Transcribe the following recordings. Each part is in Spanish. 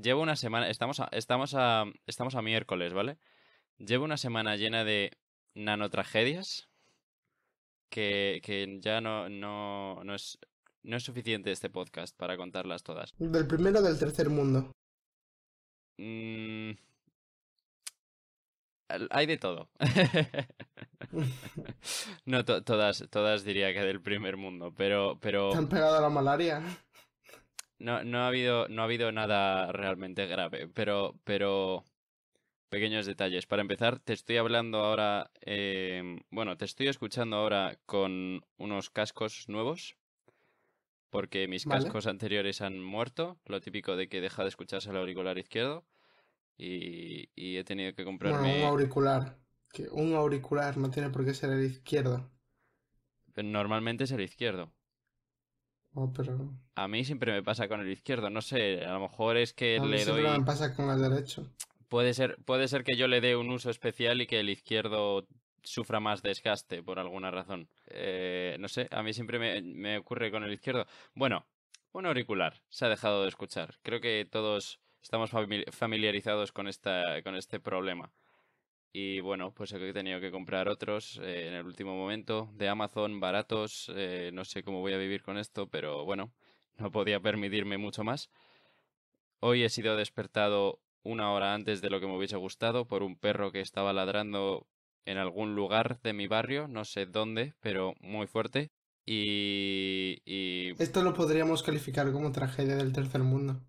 llevo una semana, estamos a, estamos a, estamos a miércoles, ¿vale? Llevo una semana llena de nanotragedias que, que ya no, no, no, es, no es suficiente este podcast para contarlas todas. ¿Del primero o del tercer mundo? Mm. Hay de todo. no, todas, todas diría que del primer mundo, pero, pero... ¿Te han pegado la malaria? no, no, ha habido, no ha habido nada realmente grave, pero, pero pequeños detalles. Para empezar, te estoy hablando ahora, em, bueno, te estoy escuchando ahora con unos cascos nuevos, porque mis cascos anteriores han muerto, lo típico de que deja de escucharse el auricular izquierdo, y, y he tenido que comprarme... un auricular, que un auricular no tiene por qué ser el izquierdo. Normalmente es el izquierdo. A mí siempre me pasa con el izquierdo, no sé, a lo mejor es que a le doy... me pasa con el derecho. Puede ser, puede ser que yo le dé un uso especial y que el izquierdo sufra más desgaste por alguna razón. Eh, no sé, a mí siempre me, me, ocurre con el izquierdo. Bueno, un auricular se ha dejado de escuchar. Creo que todos estamos familiarizados con, esta, con este problema y bueno, pues he tenido que comprar otros eh, en el último momento de Amazon, baratos, eh, no sé cómo voy a vivir con esto, pero bueno, no podía permitirme mucho más. Hoy he sido despertado una hora antes de lo que me hubiese gustado por un perro que estaba ladrando en algún lugar de mi barrio, no sé dónde, pero muy fuerte. Y, Esto lo podríamos calificar como tragedia del tercer mundo.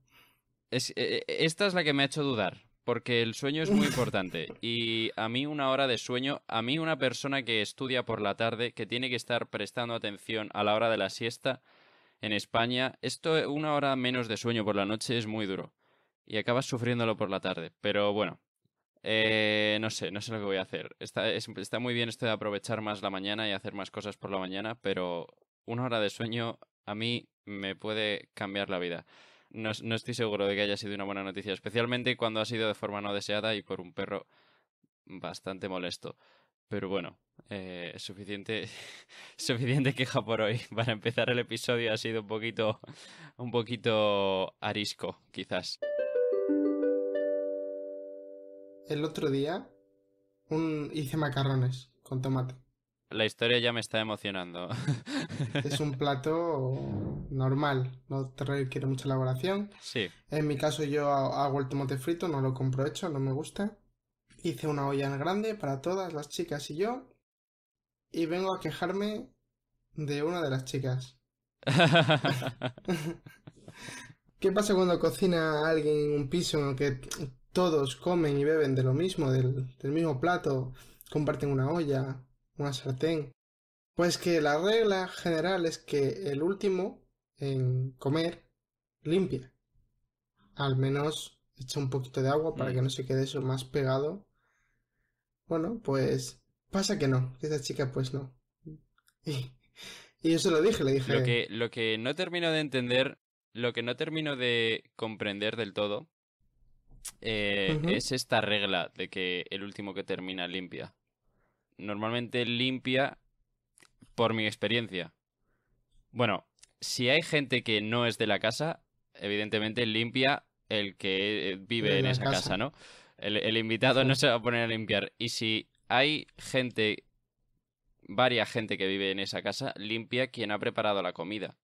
Eh, esta es la que me ha hecho dudar, porque el sueño es muy importante. Y a mí una hora de sueño, a mí una persona que estudia por la tarde, que tiene que estar prestando atención a la hora de la siesta en España, esto una hora menos de sueño por la noche es muy duro. Y acabas sufriéndolo por la tarde. Pero bueno, eh, no sé, no sé lo que voy a hacer. Está, está muy bien esto de aprovechar más la mañana y hacer más cosas por la mañana, pero una hora de sueño a mí me puede cambiar la vida no, estoy seguro de que haya sido una buena noticia, especialmente cuando ha sido de forma no deseada y por un perro bastante molesto. Pero bueno, eh, suficiente, suficiente queja por hoy. Para empezar el episodio ha sido un poquito, un poquito arisco, quizás. El otro día un... hice macarrones con tomate. La historia ya me está emocionando. Es un plato normal, no requiere mucha elaboración. Sí. En mi caso yo hago el tomate frito, no lo compro hecho, no me gusta. Hice una olla grande para todas las chicas y yo. Y vengo a quejarme de una de las chicas. ¿Qué pasa cuando cocina alguien en un piso en el que todos comen y beben de lo mismo, del mismo plato, comparten una olla, una sartén. Pues que la regla general es que el último en comer limpia. Al menos echa un poquito de agua para que mm. no se quede eso más pegado. Bueno, pues pasa que no, que esa chica pues no. Y, eso yo se lo dije, le dije. Lo que, lo que no termino de entender, lo que no termino de comprender del todo, eh, es esta regla de que el último que termina limpia normalmente limpia por mi experiencia. Bueno, si hay gente que no es de la casa, evidentemente limpia el que vive en esa casa, ¿no? El, invitado no se va a poner a limpiar. Y si hay gente, varia gente que vive en esa casa, limpia quien ha preparado la comida,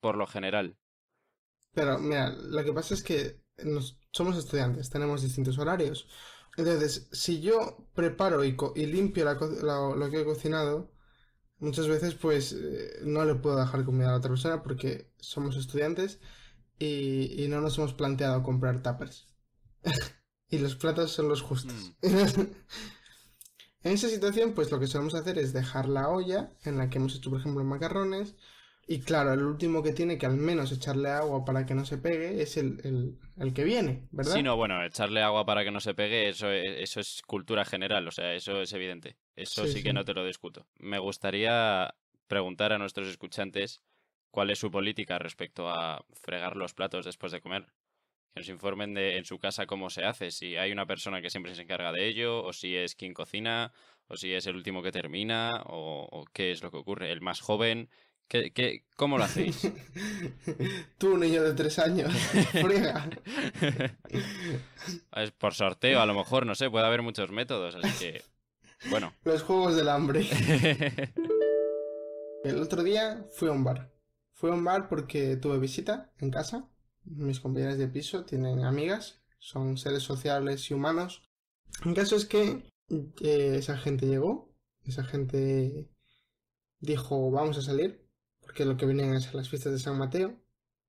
por lo general. Pero mira, lo que pasa es que somos estudiantes, tenemos distintos horarios. Entonces, si yo preparo y, limpio lo que he cocinado, muchas veces pues eh, no le puedo dejar comida a la otra persona porque somos estudiantes y, no nos hemos planteado comprar tapas y los platos son los justos. Mm. en esa situación pues lo que solemos hacer es dejar la olla en la que hemos hecho por ejemplo macarrones y claro, el último que tiene que al menos echarle agua para que no se pegue es el, el, el que viene, ¿verdad? Sí, no, bueno, echarle agua para que no se pegue, eso es, eso es cultura general, o sea, eso es evidente. Eso sí, que no te lo discuto. Me gustaría preguntar a nuestros escuchantes cuál es su política respecto a fregar los platos después de comer. Que nos informen de en su casa cómo se hace, si hay una persona que siempre se encarga de ello, o si es quien cocina, o si es el último que termina, o qué es lo que ocurre. El más joven, cómo lo hacéis? Tú, niño de tres años, Es por sorteo, a lo mejor, no sé, puede haber muchos métodos, así que. Bueno. Los juegos del hambre. El otro día fui a un bar. Fui a un bar porque tuve visita en casa. Mis compañeras de piso tienen amigas, son seres sociales y humanos. El caso es que eh, esa gente llegó, esa gente dijo, vamos a salir, que lo que venían a ser las fiestas de San Mateo.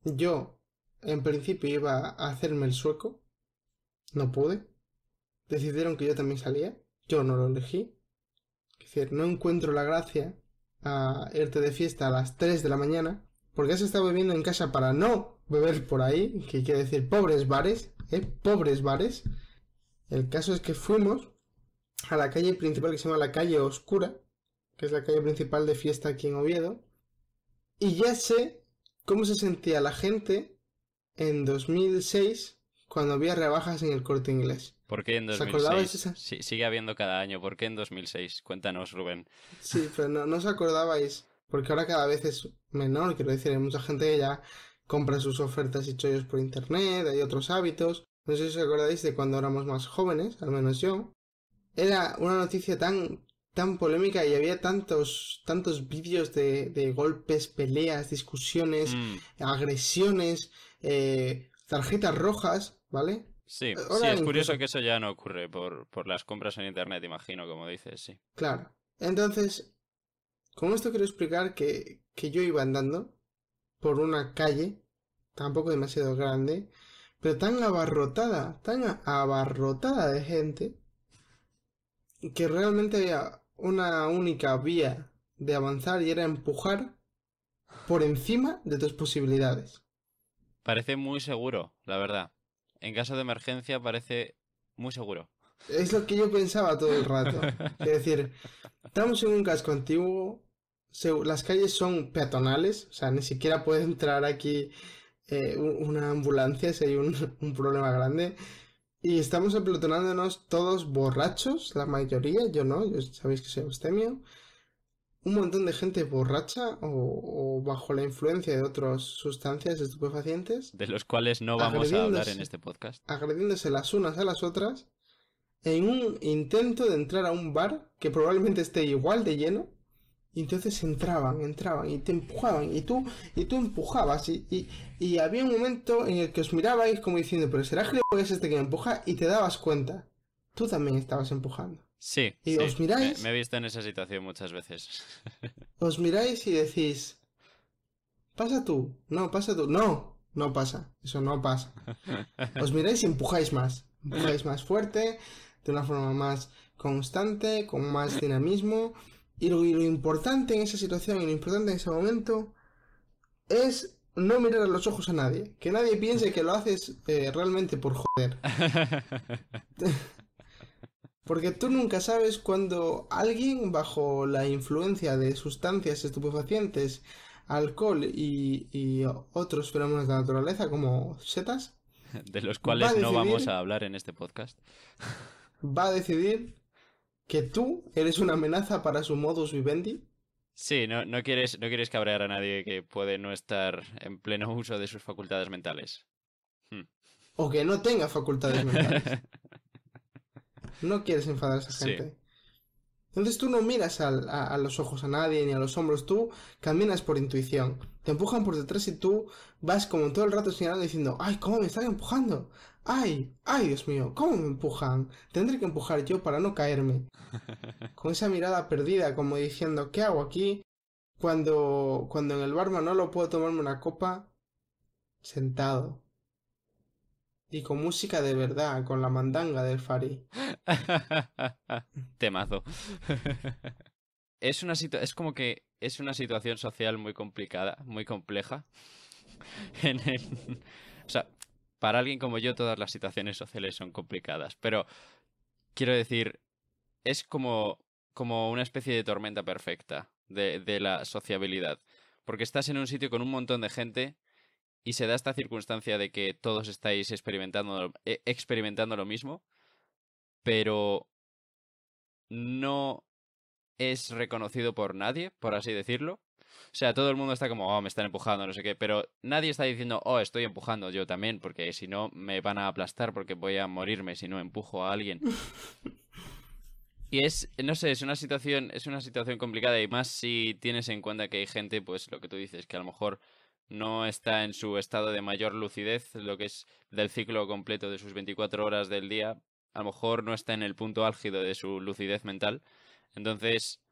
Yo, en principio, iba a hacerme el sueco. No pude. Decidieron que yo también salía. Yo no lo elegí. Es decir, no encuentro la gracia a irte de fiesta a las 3 de la mañana, porque has estado bebiendo en casa para no beber por ahí, que quiere decir pobres bares, ¿eh? Pobres bares. El caso es que fuimos a la calle principal que se llama la calle Oscura, que es la calle principal de fiesta aquí en Oviedo, y ya sé cómo se sentía la gente en 2006 cuando había rebajas en el corte inglés. ¿Por qué en 2006? sí, sigue habiendo cada año. ¿Por qué en 2006? Cuéntanos, Rubén. Sí, pero no, no os acordabais. Porque ahora cada vez es menor. Quiero decir, hay mucha gente que ya compra sus ofertas y chollos por internet. Hay otros hábitos. No sé si os acordáis de cuando éramos más jóvenes, al menos yo. Era una noticia tan tan polémica y había tantos, tantos vídeos de, golpes, peleas, discusiones, mm. agresiones, eh, tarjetas rojas, ¿vale? Sí, eh, sí es curioso que eso ya no ocurre por, las compras en Internet, imagino, como dices, sí. Claro. Entonces, con esto quiero explicar que, que yo iba andando por una calle, tampoco demasiado grande, pero tan abarrotada, tan abarrotada de gente, que realmente había una única vía de avanzar y era empujar por encima de tus posibilidades. Parece muy seguro, la verdad. En caso de emergencia parece muy seguro. Es lo que yo pensaba todo el rato. es decir, estamos en un casco antiguo, las calles son peatonales, o sea, ni siquiera puede entrar aquí eh, una ambulancia si hay un problema grande. Y estamos aplotonándonos todos borrachos, la mayoría, yo no, yo sabéis que soy abstemio. Un montón de gente borracha o, o, bajo la influencia de otras sustancias estupefacientes. De los cuales no vamos a hablar en este podcast. Agrediéndose las unas a las otras en un intento de entrar a un bar que probablemente esté igual de lleno y entonces entraban, entraban y te empujaban y tú, y tú empujabas y, había un momento en el que os mirabais como diciendo, pero será que es este que me empuja y te dabas cuenta. Tú también estabas empujando. Sí. Y os miráis. Me, me, he visto en esa situación muchas veces. os miráis y decís, pasa tú, no, pasa tú, no, no pasa, eso no pasa. Os miráis y empujáis más, empujáis más fuerte, de una forma más constante, con más dinamismo y lo, importante en esa situación y lo importante en ese momento es no mirar a los ojos a nadie. Que nadie piense que lo haces eh, realmente por joder. Porque tú nunca sabes cuando alguien bajo la influencia de sustancias estupefacientes, alcohol y, otros fenómenos de la naturaleza como setas, de los cuales no vamos a hablar en este podcast, va a decidir que tú eres una amenaza para su modus vivendi. Sí, no, no, quieres, no quieres cabrear a nadie que puede no estar en pleno uso de sus facultades mentales. Hmm. O que no tenga facultades mentales. no quieres enfadar a esa gente. Entonces tú no miras a, a, los ojos a nadie ni a los hombros, tú caminas por intuición. Te empujan por detrás y tú vas como todo el rato señalando diciendo, ay, ¿cómo me están empujando? ¡Ay! ¡Ay, Dios mío! ¿Cómo me empujan? Tendré que empujar yo para no caerme. Con esa mirada perdida, como diciendo, ¿qué hago aquí? Cuando, cuando en el bar lo puedo tomarme una copa sentado. Y con música de verdad, con la mandanga del Fari. Temazo. es una es como que es una situación social muy complicada, muy compleja. en el... O sea, para alguien como yo todas las situaciones sociales son complicadas, pero quiero decir, es como, como una especie de tormenta perfecta de, la sociabilidad, porque estás en un sitio con un montón de gente y se da esta circunstancia de que todos estáis experimentando, eh, experimentando lo mismo, pero no es reconocido por nadie, por así decirlo, o sea, todo el mundo está como, oh, me están empujando, no sé qué, pero nadie está diciendo, oh, estoy empujando yo también, porque si no me van a aplastar porque voy a morirme si no empujo a alguien. Y es, no sé, es una situación, es una situación complicada y más si tienes en cuenta que hay gente, pues lo que tú dices, que a lo mejor no está en su estado de mayor lucidez, lo que es del ciclo completo de sus 24 horas del día, a lo mejor no está en el punto álgido de su lucidez mental. Entonces,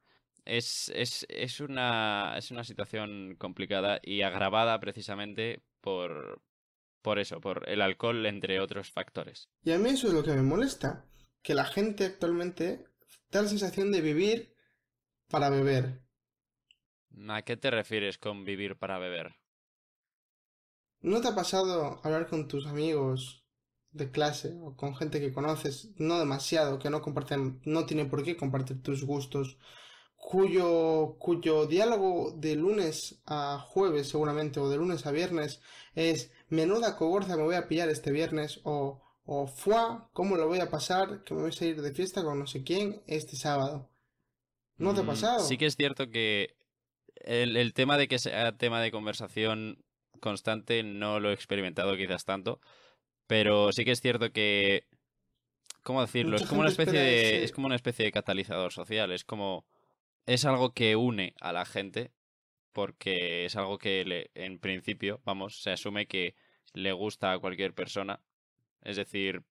es, es, es, una, situación complicada y agravada precisamente por, por eso, por el alcohol, entre otros factores. Y a mí eso es lo que me molesta, que la gente actualmente da la sensación de vivir para beber. ¿A qué te refieres con vivir para beber? ¿No te ha pasado hablar con tus amigos de clase o con gente que conoces no demasiado, que no comparten, no tienen por qué compartir tus gustos cuyo, cuyo diálogo de lunes a jueves seguramente o de lunes a viernes es menuda coborza me voy a pillar este viernes o, o fue cómo lo voy a pasar que me voy a ir de fiesta con no sé quién este sábado. ¿No te ha mm, pasado? Sí que es cierto que el, tema de que sea tema de conversación constante no lo he experimentado quizás tanto, pero sí que es cierto que ¿cómo decirlo? es como una especie de es como una especie de catalizador social, es como es algo que une a la gente porque es algo que le, en principio, vamos, se asume que le gusta a cualquier persona. Es decir,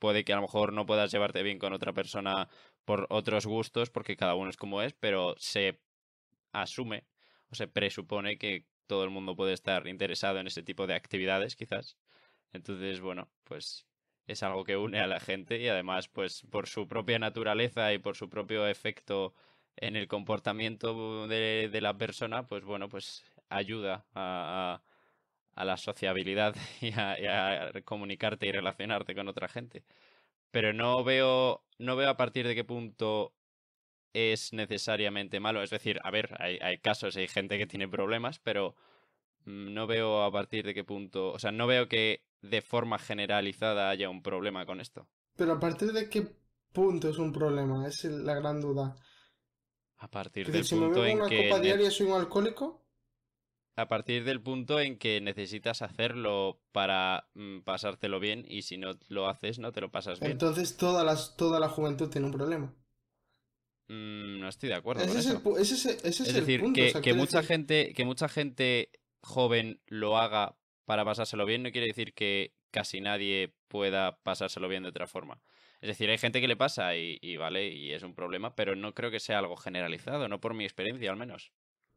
puede que a lo mejor no puedas llevarte bien con otra persona por otros gustos, porque cada uno es como es, pero se asume o se presupone que todo el mundo puede estar interesado en ese tipo de actividades, quizás. Entonces, bueno, pues es algo que une a la gente y además, pues por su propia naturaleza y por su propio efecto en el comportamiento de, la persona, pues bueno, pues ayuda a, a la sociabilidad y a, comunicarte y relacionarte con otra gente. Pero no veo, no veo a partir de qué punto es necesariamente malo. Es decir, a ver, hay, hay, casos, hay gente que tiene problemas, pero no veo a partir de qué punto, o sea, no veo que de forma generalizada haya un problema con esto. Pero a partir de qué punto es un problema, es la gran duda. A partir del punto en que. A partir del punto en que necesitas hacerlo para mm, pasártelo bien y si no lo haces no te lo pasas bien. Entonces toda, toda la juventud tiene un problema. Mm, no estoy de acuerdo. es, decir, que, que mucha gente, que mucha gente joven lo haga para pasárselo bien no quiere decir que casi nadie pueda pasárselo bien de otra forma. Es decir, hay gente que le pasa y, vale, y es un problema, pero no creo que sea algo generalizado, no por mi experiencia al menos.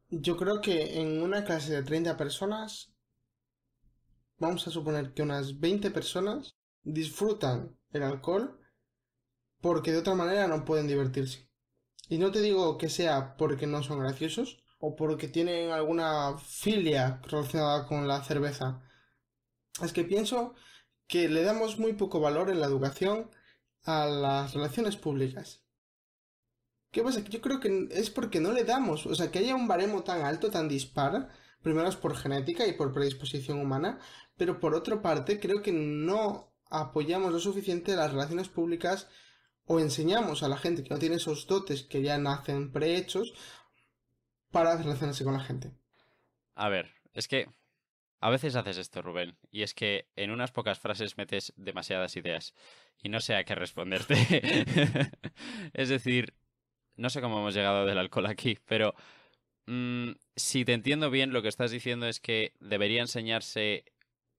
Yo creo que en una clase de 30 personas, vamos a suponer que unas 20 personas disfrutan el alcohol porque de otra manera no pueden divertirse. Y no te digo que sea porque no son graciosos o porque tienen alguna filia relacionada con la cerveza. Es que pienso que le damos muy poco valor en la educación a las relaciones públicas. ¿Qué pasa? Yo creo que es porque no le damos, o sea, que haya un baremo tan alto, tan dispar, primero es por genética y por predisposición humana, pero por otra parte creo que no apoyamos lo suficiente las relaciones públicas o enseñamos a la gente que no tiene esos dotes que ya nacen prehechos para relacionarse con la gente. A ver, es que a veces haces esto, Rubén, y es que en unas pocas frases metes demasiadas ideas y no sé a qué responderte. es decir, no sé cómo hemos llegado del alcohol aquí, pero mm, si te entiendo bien, lo que estás diciendo es que debería enseñarse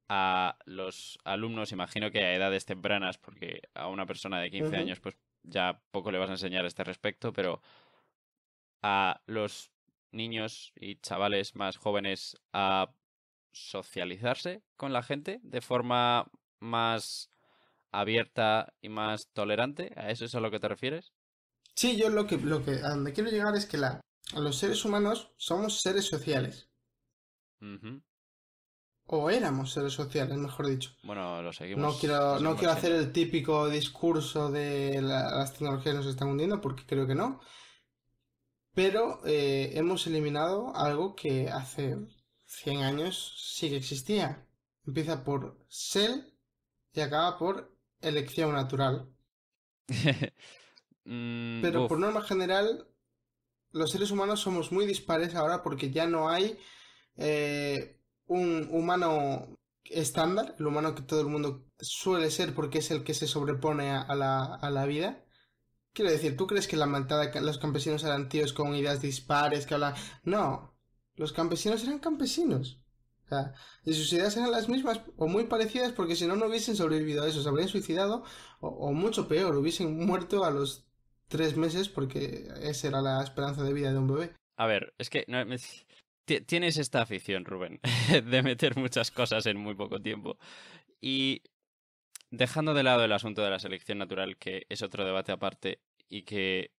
a los alumnos, imagino que a edades tempranas, porque a una persona de 15 años pues ya poco le vas a enseñar a este respecto, pero a los niños y chavales más jóvenes a socializarse con la gente de forma más abierta y más tolerante. ¿A eso es a lo que te refieres? Sí, yo lo que, lo que a donde quiero llegar es que la, los seres humanos somos seres sociales. O éramos seres sociales, mejor dicho. Bueno, lo seguimos. No quiero, no quiero hacer el típico discurso de las tecnologías nos están hundiendo, porque creo que no. Pero eh, hemos eliminado algo que hace 100 años sí que existía. Empieza por Sel y acaba por elección natural. Mm, Pero por norma general, los seres humanos somos muy dispares ahora porque ya no hay eh, un humano estándar, el humano que todo el mundo suele ser porque es el que se sobrepone a, la, a la, vida. Quiero decir, ¿tú crees que la matada los campesinos eran tíos con ideas dispares que hablan? No, los campesinos eran campesinos. O sea, y sus ideas eran las mismas o muy parecidas porque si no, no hubiesen sobrevivido a eso, se habrían suicidado o, mucho peor, hubiesen muerto a los tres meses porque esa era la esperanza de vida de un bebé. A ver, es que tienes esta afición, Rubén, de meter muchas cosas en muy poco tiempo. Y dejando de lado el asunto de la selección natural, que es otro debate aparte y que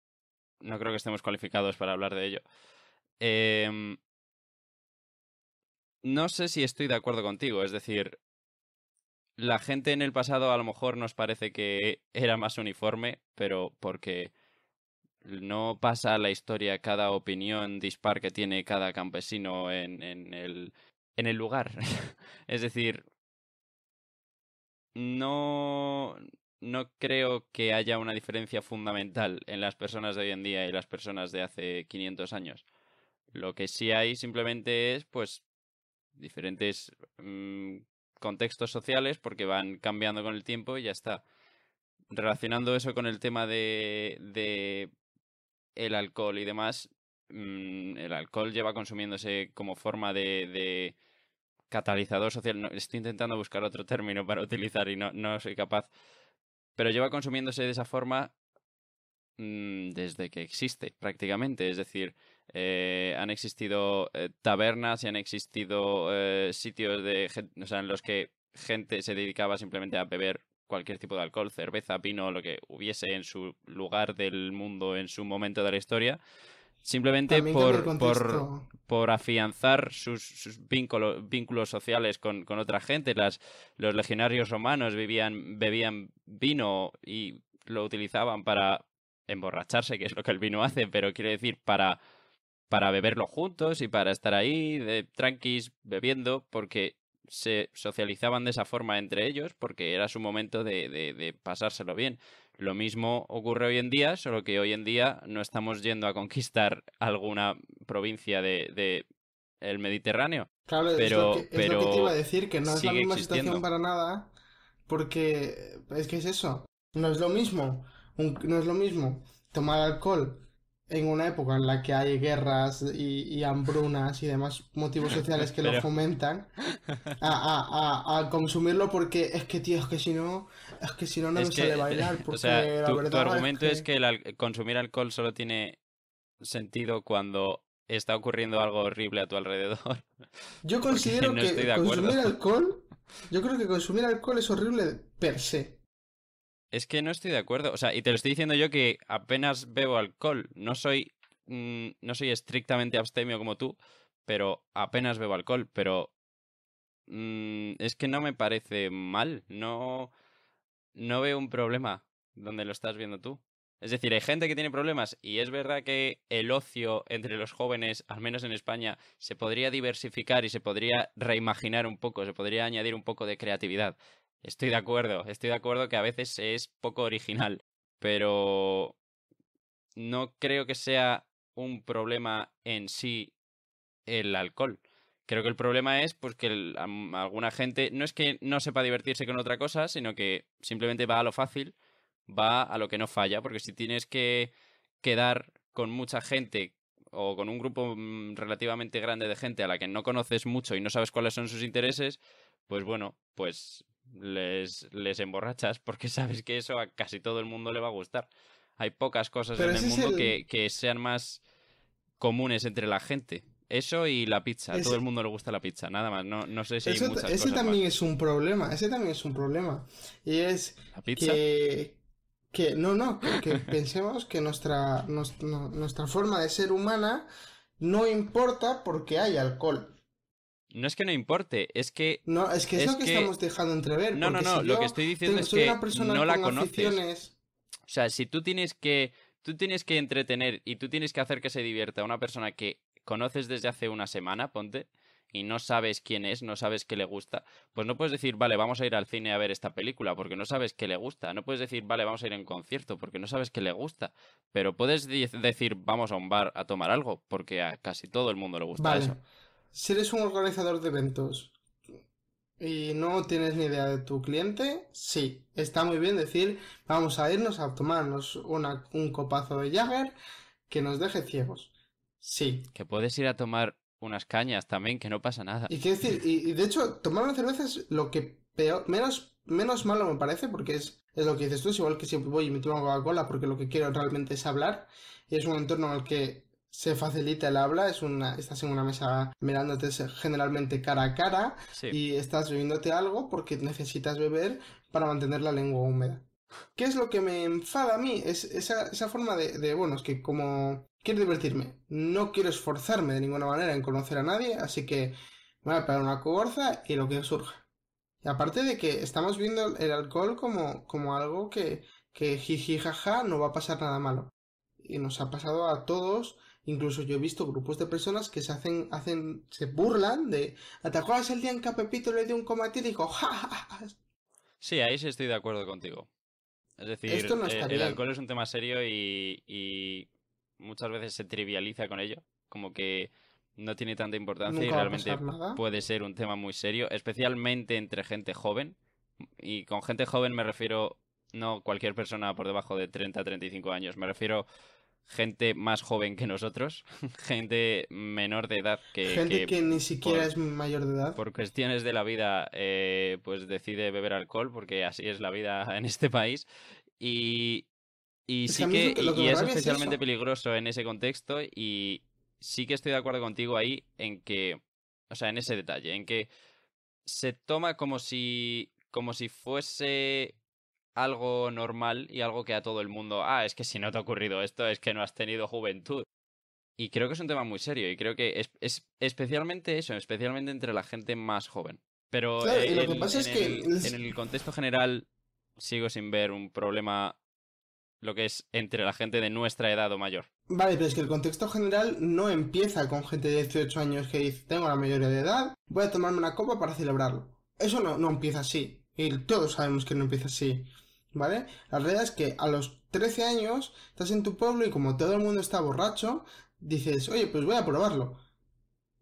no creo que estemos cualificados para hablar de ello, em, no sé si estoy de acuerdo contigo. Es decir, la gente en el pasado a lo mejor nos parece que era más uniforme, pero porque no pasa la historia cada opinión dispar que tiene cada campesino en, en, el, en el lugar. es decir, no, no creo que haya una diferencia fundamental en las personas de hoy en día y las personas de hace 500 años. Lo que sí hay simplemente es, pues, diferentes mm, contextos sociales porque van cambiando con el tiempo y ya está. Relacionando eso con el tema de, de el alcohol y demás, mm, el alcohol lleva consumiéndose como forma de, de catalizador social. estoy intentando buscar otro término para utilizar y no, no soy capaz. Pero lleva consumiéndose de esa forma mm, desde que existe prácticamente. Es decir, eh, han existido eh, tabernas y han existido eh, sitios de o sea, en los que gente se dedicaba simplemente a beber cualquier tipo de alcohol, cerveza, vino, lo que hubiese en su lugar del mundo, en su momento de la historia, simplemente por, por, por, afianzar sus, sus vínculos sociales con, con, otra gente. Las, los legionarios romanos vivían, bebían vino y lo utilizaban para emborracharse, que es lo que el vino hace, pero quiere decir para para beberlo juntos y para estar ahí de tranquis bebiendo porque se socializaban de esa forma entre ellos porque era su momento de, pasárselo bien. Lo mismo ocurre hoy en día, solo que hoy en día no estamos yendo a conquistar alguna provincia de, el Mediterráneo. Claro, pero, es, lo que, pero te iba a decir, que no es la misma situación para nada, porque es que es eso, no es lo mismo, no es lo mismo tomar alcohol en una época en la que hay guerras y, hambrunas y demás motivos sociales que lo fomentan a, consumirlo porque es que tío, es que si no, es que si no no me sale sale bailar. Porque tu, argumento es que, consumir alcohol solo tiene sentido cuando está ocurriendo algo horrible a tu alrededor. Yo considero que consumir alcohol, yo creo que consumir alcohol es horrible per se. Es que no estoy de acuerdo. O sea, y te lo estoy diciendo yo que apenas bebo alcohol. No soy, mm, no soy estrictamente abstemio como tú, pero apenas bebo alcohol. Pero mm, es que no me parece mal. No, no veo un problema donde lo estás viendo tú. Es decir, hay gente que tiene problemas y es verdad que el ocio entre los jóvenes, al menos en España, se podría diversificar y se podría reimaginar un poco, se podría añadir un poco de creatividad. Estoy de acuerdo, estoy de acuerdo que a veces es poco original, pero no creo que sea un problema en sí el alcohol. Creo que el problema es pues, que alguna gente no es que no sepa divertirse con otra cosa, sino que simplemente va a lo fácil, va a lo que no falla, porque si tienes que quedar con mucha gente o con un grupo mm, relativamente grande de gente a la que no conoces mucho y no sabes cuáles son sus intereses, pues bueno, pues les, les emborrachas porque sabes que eso a casi todo el mundo le va a gustar. Hay pocas cosas en el mundo Que, sean más comunes entre la gente. Eso y la pizza. a Todo el mundo le gusta la pizza, nada más. No, no sé si hay muchas Ese también es un problema. Ese también es un problema. Y es que no, no, que, pensemos que nuestra forma de ser humana no importa porque hay alcohol. No es que no importe, es que. No, es que es, lo que, estamos dejando entrever. No, no, no, lo que estoy diciendo es que no la conoces. O sea, si tú tienes que. Tú tienes que entretener y tú tienes que hacer que se divierta a una persona que conoces desde hace una semana, ponte, y no sabes quién es, no sabes qué le gusta, pues no puedes decir, vale, vamos a ir al cine a ver esta película, porque no sabes qué le gusta. No puedes decir, vale, vamos a ir en concierto, porque no sabes qué le gusta. Pero puedes decir, vamos a un bar a tomar algo, porque a casi todo el mundo le gusta eso si eres un organizador de eventos y no tienes ni idea de tu cliente, sí, está muy bien decir, vamos a irnos a tomarnos una, un copazo de Jagger que nos deje ciegos. Sí. Que puedes ir a tomar unas cañas también, que no pasa nada. Y decir, y, de hecho, tomar una cerveza es lo que peor, menos, menos malo me parece, porque es, es lo que dices tú, es igual que siempre voy y me tomo Coca-Cola porque lo que quiero realmente es hablar, y es un entorno en el que se facilita el habla, es una, estás en una mesa mirándote generalmente cara a cara y estás bebiéndote algo porque necesitas beber para mantener la lengua húmeda. ¿Qué es lo que me enfada a mí? Es esa, esa forma de, bueno, es que como quiero divertirme, no quiero esforzarme de ninguna manera en conocer a nadie, así que me voy a pegar una coborza y lo que surja. Y aparte de que estamos viendo el alcohol como, como algo que, que jiji jaja no va a pasar nada malo. Y nos ha pasado a todos Incluso yo he visto grupos de personas que se hacen, hacen, se burlan de, ¿te acuerdas el día en que a Pepito le dio un coma y dijo, ¡Ja, Sí, ahí sí estoy de acuerdo contigo. Es decir, eh, el, alcohol es un tema serio y, muchas veces se trivializa con ello, como que no tiene tanta importancia y realmente puede ser un tema muy serio, especialmente entre gente joven. Y con gente joven me refiero no cualquier persona por debajo de 30, 35 años, me refiero gente más joven que nosotros, gente menor de edad que... Gente que, ni siquiera es mayor de edad. Por cuestiones de la vida, eh, pues decide beber alcohol, porque así es la vida en este país. Y, y sí que, es especialmente peligroso en ese contexto y sí que estoy de acuerdo contigo ahí en que, o sea, en ese detalle, en que se toma como si, como si fuese algo normal y algo que a todo el mundo, ah, es que si no te ha ocurrido esto, es que no has tenido juventud. Y creo que es un tema muy serio y creo que es, es especialmente eso, especialmente entre la gente más joven. Pero eh, lo que pasa es que... en el contexto general sigo sin ver un problema lo que es entre la gente de nuestra edad o mayor. Vale, pero es que el contexto general no empieza con gente de 18 años que dice, tengo la mayoría de edad, voy a tomarme una copa para celebrarlo. Eso no, no empieza así. Y todos sabemos que no empieza así. ¿Vale? La realidad es que a los 13 años estás en tu pueblo y como todo el mundo está borracho, dices, oye, pues voy a probarlo.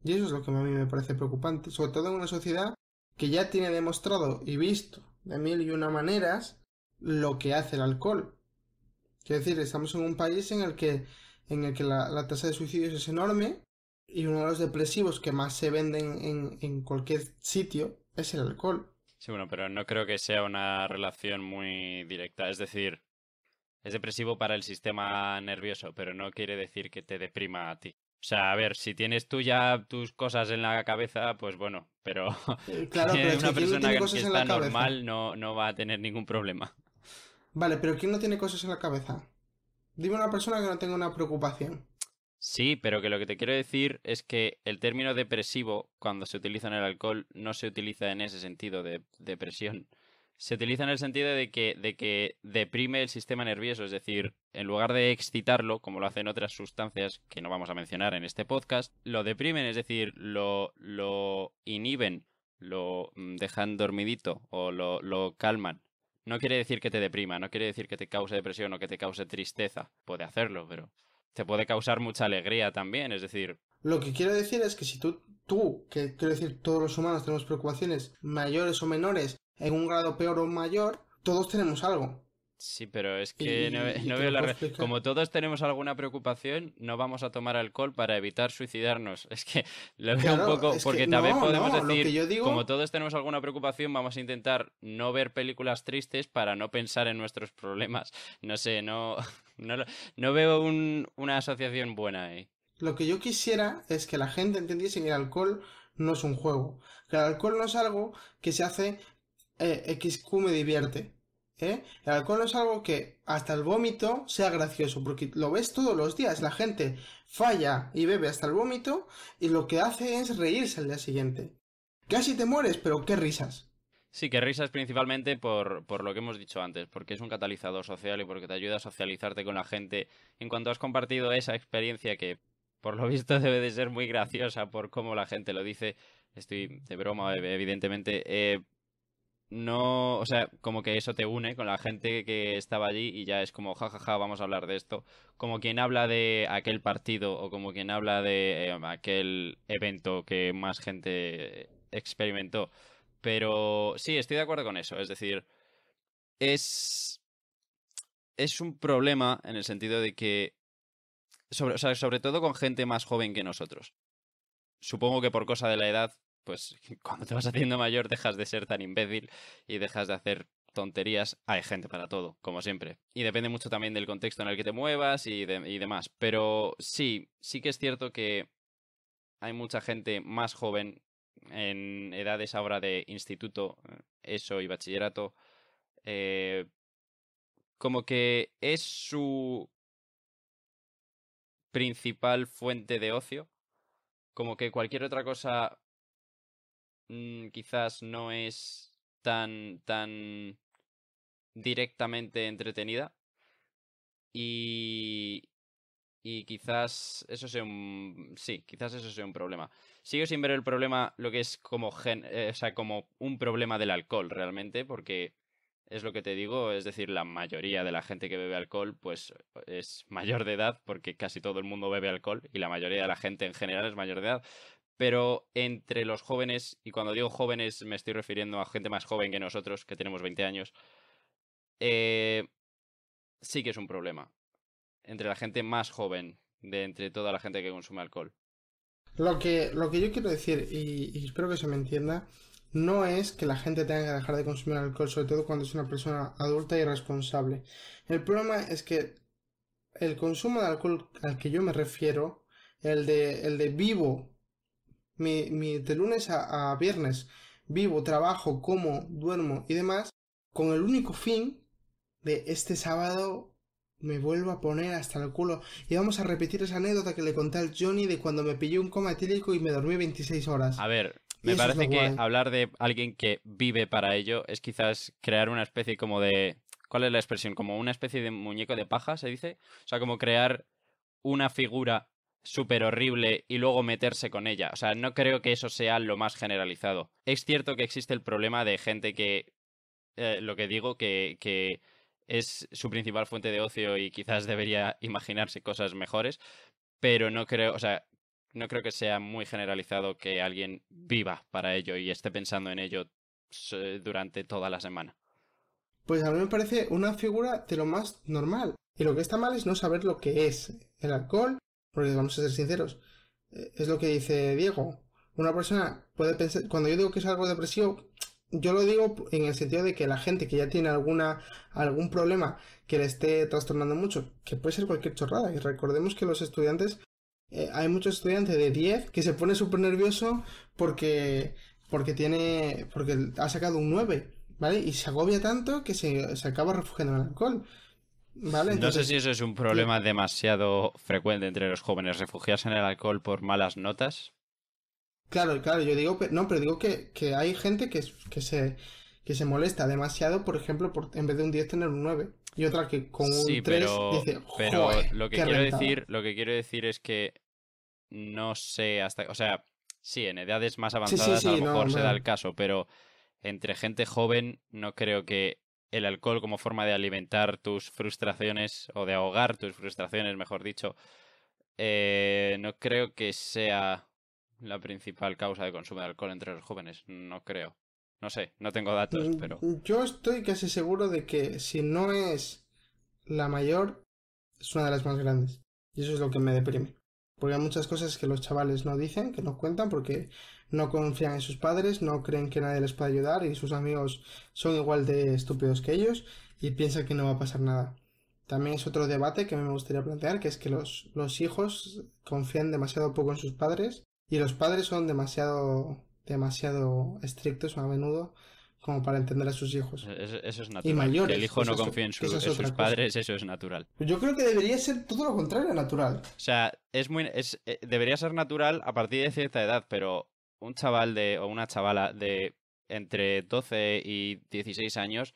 Y eso es lo que a mí me parece preocupante, sobre todo en una sociedad que ya tiene demostrado y visto de mil y una maneras lo que hace el alcohol. Quiero decir, estamos en un país en el que, en el que la, tasa de suicidios es enorme y uno de los depresivos que más se venden en, en cualquier sitio es el alcohol. Sí, bueno, pero no creo que sea una relación muy directa. Es decir, es depresivo para el sistema nervioso, pero no quiere decir que te deprima a ti. O sea, a ver, si tienes tú ya tus cosas en la cabeza, pues bueno, pero si una persona que está normal no, no va a tener ningún problema. Vale, pero ¿quién no tiene cosas en la cabeza? Dime una persona que no tenga una preocupación. Sí, pero que lo que te quiero decir es que el término depresivo, cuando se utiliza en el alcohol, no se utiliza en ese sentido de depresión. Se utiliza en el sentido de que, deprime el sistema nervioso, es decir, en lugar de excitarlo, como lo hacen otras sustancias que no vamos a mencionar en este podcast, lo deprimen, es decir, lo, lo inhiben, lo mm, dejan dormidito o lo, lo calman. No quiere decir que te deprima, no quiere decir que te cause depresión o que te cause tristeza. Puede hacerlo, pero te puede causar mucha alegría también, es decir... Lo que quiero decir es que si tú, tú, que quiero decir todos los humanos tenemos preocupaciones mayores o menores, en un grado peor o mayor, todos tenemos algo. Sí, pero es que no, veo la Como todos tenemos alguna preocupación, no vamos a tomar alcohol para evitar suicidarnos. Es que lo veo un poco, porque tal también podemos decir, como todos tenemos alguna preocupación, vamos a intentar no ver películas tristes para no pensar en nuestros problemas. No sé, no, no, veo una asociación buena ahí. Lo que yo quisiera es que la gente entendiese que el alcohol no es un juego, que el alcohol no es algo que se hace eh, X me divierte ¿eh? El alcohol es algo que hasta el vómito sea gracioso, porque lo ves todos los días. La gente falla y bebe hasta el vómito y lo que hace es reírse al día siguiente. Casi te mueres, pero qué risas. Sí, qué risas principalmente por, por lo que hemos dicho antes, porque es un catalizador social y porque te ayuda a socializarte con la gente en cuanto has compartido esa experiencia que por lo visto debe de ser muy graciosa por cómo la gente lo dice. Estoy de broma, evidentemente. Eh, no, o sea, como que eso te une con la gente que estaba allí y ya es como, jajaja, vamos a hablar de esto. Como quien habla de aquel partido o como quien habla de em, aquel evento que más gente experimentó. Pero sí, estoy de acuerdo con eso. Es decir, es. Es un problema en el sentido de que. Sobre, o sea, sobre todo con gente más joven que nosotros. Supongo que por cosa de la edad pues cuando te vas haciendo mayor dejas de ser tan imbécil y dejas de hacer tonterías. Hay gente para todo, como siempre. Y depende mucho también del contexto en el que te muevas y, demás. Pero sí, sí que es cierto que hay mucha gente más joven en edades ahora de instituto, eh, eso y bachillerato, eh, como que es su principal fuente de ocio. Como que cualquier otra cosa Mm, quizás no es tan, tan directamente entretenida. Y, y quizás eso sea un. Sí, quizás eso sea un problema. Sigo sin ver el problema, lo que es como, eh, o sea, como un problema del alcohol realmente, porque es lo que te digo, es decir, la mayoría de la gente que bebe alcohol, pues es mayor de edad, porque casi todo el mundo bebe alcohol y la mayoría de la gente en general es mayor de edad pero entre los jóvenes, y cuando digo jóvenes me estoy refiriendo a gente más joven que nosotros, que tenemos 20 años, eh, sí que es un problema. Entre la gente más joven, de entre toda la gente que consume alcohol. Lo que, lo que yo quiero decir, y, y espero que se me entienda, no es que la gente tenga que dejar de consumir alcohol, sobre todo cuando es una persona adulta y responsable. El problema es que el consumo de alcohol al que yo me refiero, el de, el de vivo mi, de lunes a, viernes vivo, trabajo, como, duermo y demás, con el único fin de este sábado me vuelvo a poner hasta el culo. Y vamos a repetir esa anécdota que le conté al Johnny de cuando me pillé un coma etílico y me dormí 26 horas. A ver, me parece que hablar de alguien que vive para ello es quizás crear una especie como de... ¿Cuál es la expresión? Como una especie de muñeco de paja, se dice. O sea, como crear una figura súper horrible y luego meterse con ella. O sea, no creo que eso sea lo más generalizado. Es cierto que existe el problema de gente que, eh, lo que digo, que, que es su principal fuente de ocio y quizás debería imaginarse cosas mejores, pero no creo, o sea, no creo que sea muy generalizado que alguien viva para ello y esté pensando en ello eh, durante toda la semana. Pues a mí me parece una figura de lo más normal. Y lo que está mal es no saber lo que es el alcohol porque vamos a ser sinceros, eh, es lo que dice Diego. Una persona puede pensar, cuando yo digo que es algo depresivo, yo lo digo en el sentido de que la gente que ya tiene alguna, algún problema que le esté trastornando mucho, que puede ser cualquier chorrada, y recordemos que los estudiantes, eh, hay muchos estudiantes de 10 que se pone súper nervioso porque, porque tiene, porque ha sacado un 9, ¿vale? Y se agobia tanto que se, se acaba refugiando en el alcohol. No sé si eso es un problema demasiado frecuente entre los jóvenes, refugiarse en el alcohol por malas notas. Claro, claro, yo digo, no, pero digo que, hay gente que, se, que se molesta demasiado, por ejemplo, por, en vez de un 10 tener un 9 y otra que con un 3 pero, dice, pero lo que quiero decir, lo que quiero decir es que no sé hasta, o sea, sí, en edades más avanzadas a lo mejor se da el caso, pero entre gente joven no creo que el alcohol como forma de alimentar tus frustraciones o de ahogar tus frustraciones, mejor dicho, eh, no creo que sea la principal causa de consumo de alcohol entre los jóvenes, no creo. No sé, no tengo datos, mm, pero... Yo estoy casi seguro de que si no es la mayor, es una de las más grandes. Y eso es lo que me deprime. Porque hay muchas cosas que los chavales no dicen, que no cuentan, porque no confían en sus padres, no creen que nadie les puede ayudar y sus amigos son igual de estúpidos que ellos y piensan que no va a pasar nada. También es otro debate que me gustaría plantear, que es que los, los hijos confían demasiado poco en sus padres y los padres son demasiado, demasiado estrictos a menudo como para entender a sus hijos. Eso, es natural. Que el hijo no confía en, sus padres, eso es natural. Yo creo que debería ser todo lo contrario natural. O sea, es muy, eh, debería ser natural a partir de cierta edad, pero un chaval de, o una chavala de entre 12 y 16 años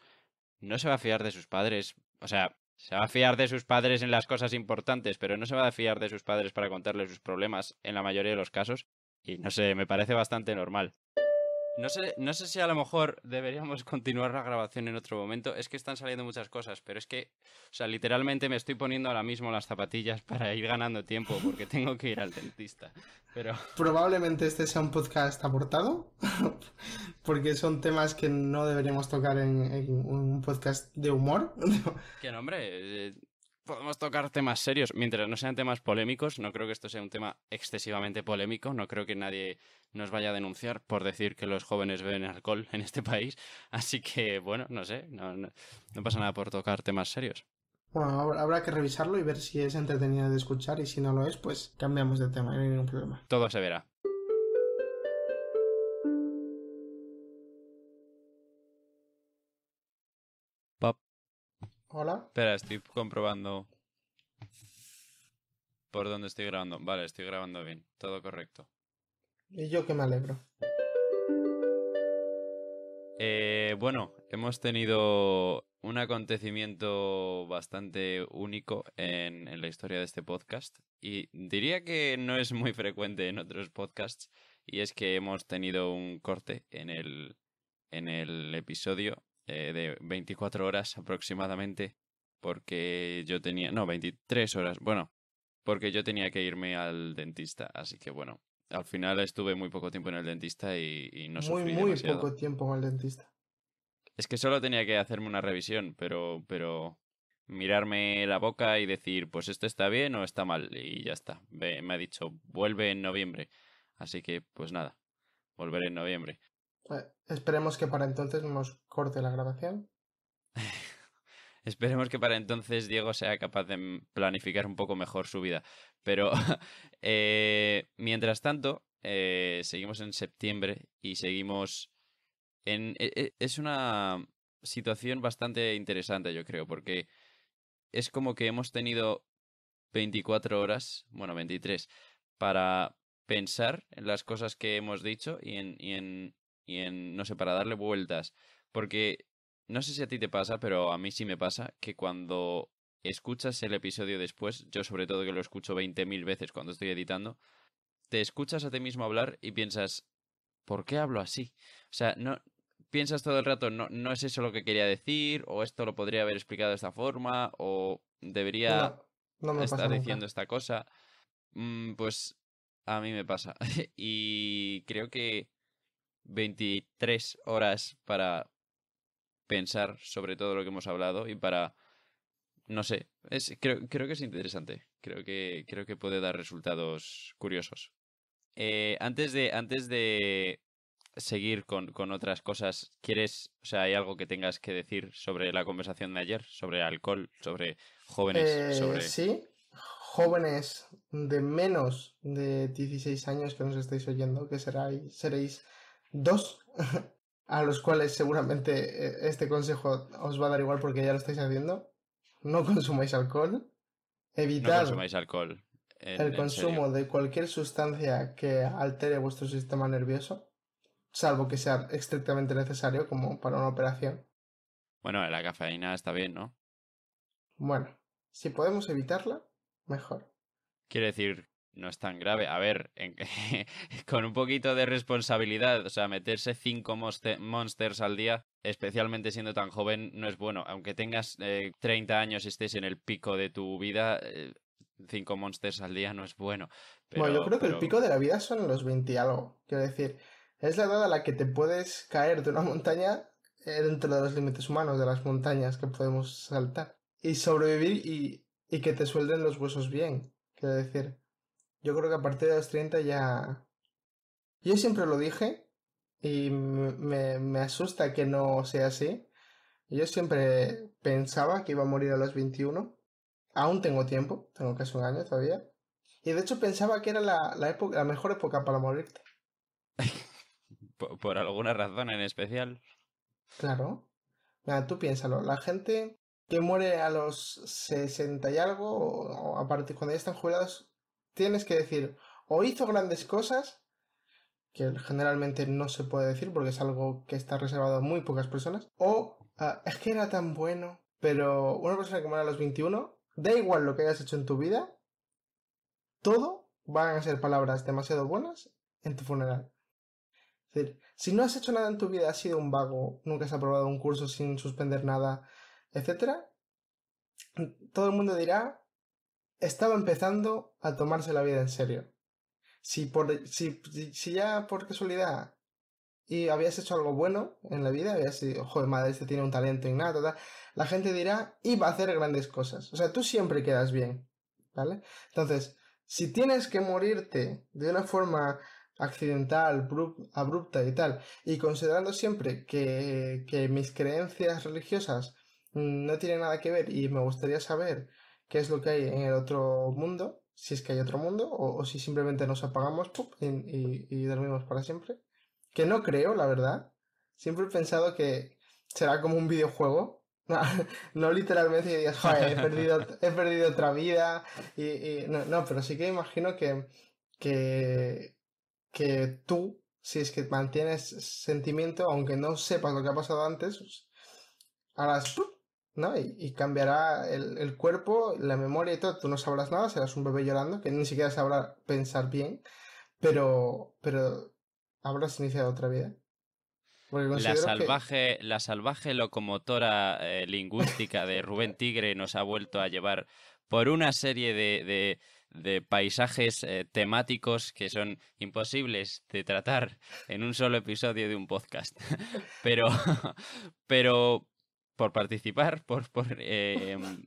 no se va a fiar de sus padres. O sea, se va a fiar de sus padres en las cosas importantes, pero no se va a fiar de sus padres para contarle sus problemas en la mayoría de los casos. Y no sé, me parece bastante normal. No sé, si a lo mejor deberíamos continuar la grabación en otro momento. Es que están saliendo muchas cosas, pero es que, o sea, literalmente me estoy poniendo ahora mismo las zapatillas para ir ganando tiempo porque tengo que ir al dentista. Pero... Probablemente este sea un podcast aportado, porque son temas que no deberíamos tocar en, un podcast de humor. que nombre hombre, eh, podemos tocar temas serios. Mientras no sean temas polémicos, no creo que esto sea un tema excesivamente polémico, no creo que nadie nos vaya a denunciar por decir que los jóvenes beben alcohol en este país. Así que, bueno, no sé, no, pasa nada por tocar temas serios. Bueno, habrá que revisarlo y ver si es entretenido de escuchar y si no lo es, pues cambiamos de tema, no hay ningún problema. Todo se verá. Hola. Espera, estoy comprobando por dónde estoy grabando. Vale, estoy grabando bien, todo correcto. Y yo que me alegro. Eh, bueno, hemos tenido un acontecimiento bastante único en, la historia de este podcast y diría que no es muy frecuente en otros podcasts y es que hemos tenido un corte en el, en el episodio eh, de 24 horas aproximadamente porque yo tenía, no, 23 horas, bueno, porque yo tenía que irme al dentista, así que bueno, al final estuve muy poco tiempo en el dentista y, no sufrí muy Muy poco tiempo en el dentista. Es que solo tenía que hacerme una revisión, pero, pero mirarme la boca y decir, pues esto está bien o está mal, y ya está. Me, ha dicho, vuelve en noviembre. Así que, pues nada, volveré en noviembre. Eh, esperemos que para entonces nos corte la grabación. Esperemos que para entonces Diego sea capaz de planificar un poco mejor su vida. Pero eh, mientras tanto, eh, seguimos en septiembre y seguimos en... E, e, es una situación bastante interesante, yo creo, porque es como que hemos tenido 24 horas, bueno, 23, para pensar en las cosas que hemos dicho y en, y en, y en no sé, para darle vueltas. Porque no sé si a ti te pasa, pero a mí sí me pasa que cuando escuchas el episodio después, yo sobre todo que lo escucho 20.000 veces cuando estoy editando, te escuchas a ti mismo hablar y piensas, ¿por qué hablo así? O sea, no piensas todo el rato, no, no es eso lo que quería decir, o esto lo podría haber explicado de esta forma, o debería estar diciendo esta cosa. Mm, pues a mí me pasa. y creo que 23 horas para pensar sobre todo lo que hemos hablado y para no sé, es, creo, que es interesante. Creo que, creo que puede dar resultados curiosos. Eh, antes, de, antes de seguir con, otras cosas, ¿quieres, o sea, hay algo que tengas que decir sobre la conversación de ayer, sobre alcohol, sobre jóvenes? Eh, sobre... Sí, jóvenes de menos de 16 años que nos estáis oyendo, que seráis, seréis dos, a los cuales seguramente eh, este consejo os va a dar igual porque ya lo estáis haciendo. No consumáis alcohol. Evitad el consumo de cualquier sustancia que altere vuestro sistema nervioso, salvo que sea estrictamente necesario como para una operación. Bueno, la cafeína está bien, ¿no? Bueno, si podemos evitarla, mejor. Quiere decir no es tan grave. A ver, con un poquito de responsabilidad, o sea, meterse cinco monsters al día, especialmente siendo tan joven, no es bueno. Aunque tengas eh, treinta 30 años y estés en el pico de tu vida, eh, cinco monsters al día no es bueno. bueno, yo creo que el pico de la vida son los 20 y algo. Quiero decir, es la edad a la que te puedes caer de una montaña eh, dentro de los límites humanos de las montañas que podemos saltar y sobrevivir y, y que te suelden los huesos bien. Quiero decir, yo creo que a partir de los 30 ya... Yo siempre lo dije y me, me asusta que no sea así. Yo siempre pensaba que iba a morir a los 21. Aún tengo tiempo, tengo casi un año todavía. Y de hecho pensaba que era la, época, la mejor época para morirte. por, alguna razón en especial. Claro. tú piénsalo. La gente que muere a los 60 y algo, o a partir cuando ya están jubilados, tienes que decir, o hizo grandes cosas, que generalmente no se puede decir porque es algo que está reservado a muy pocas personas, o ah, es que era tan bueno, pero una persona que muere a los 21, da igual lo que hayas hecho en tu vida, todo van a ser palabras demasiado buenas en tu funeral. Es decir, si no has hecho nada en tu vida, has sido un vago, nunca has aprobado un curso sin suspender nada, etc., todo el mundo dirá estaba empezando a tomarse la vida en serio. Si, por, ya por casualidad y habías hecho algo bueno en la vida, habías sido, joder, madre, este tiene un talento innato, tal, la gente dirá, iba a hacer grandes cosas. O sea, tú siempre quedas bien, ¿vale? Entonces, si tienes que morirte de una forma accidental, abrupta y tal, y considerando siempre que mis creencias religiosas mm, no tienen nada que ver y me gustaría saber qué es lo que hay en el otro mundo, si es que hay otro mundo, o, si simplemente nos apagamos Y, dormimos para siempre. Que no creo, la verdad. Siempre he pensado que será como un videojuego. No, literalmente joder, he perdido, otra vida. Y, no, pero sí que imagino que, que, tú, si es que mantienes sentimiento, aunque no sepas lo que ha pasado antes, pues, harás ¿no? Y, cambiará el, cuerpo, la memoria y todo. Tú no sabrás nada, serás un bebé llorando, que ni siquiera sabrá pensar bien, pero, pero habrás iniciado otra vida. La salvaje, la salvaje locomotora eh, lingüística de Rubén Tigre nos ha vuelto a llevar por una serie de, de paisajes eh, temáticos que son imposibles de tratar en un solo episodio de un podcast. pero, pero por participar, por, por, em,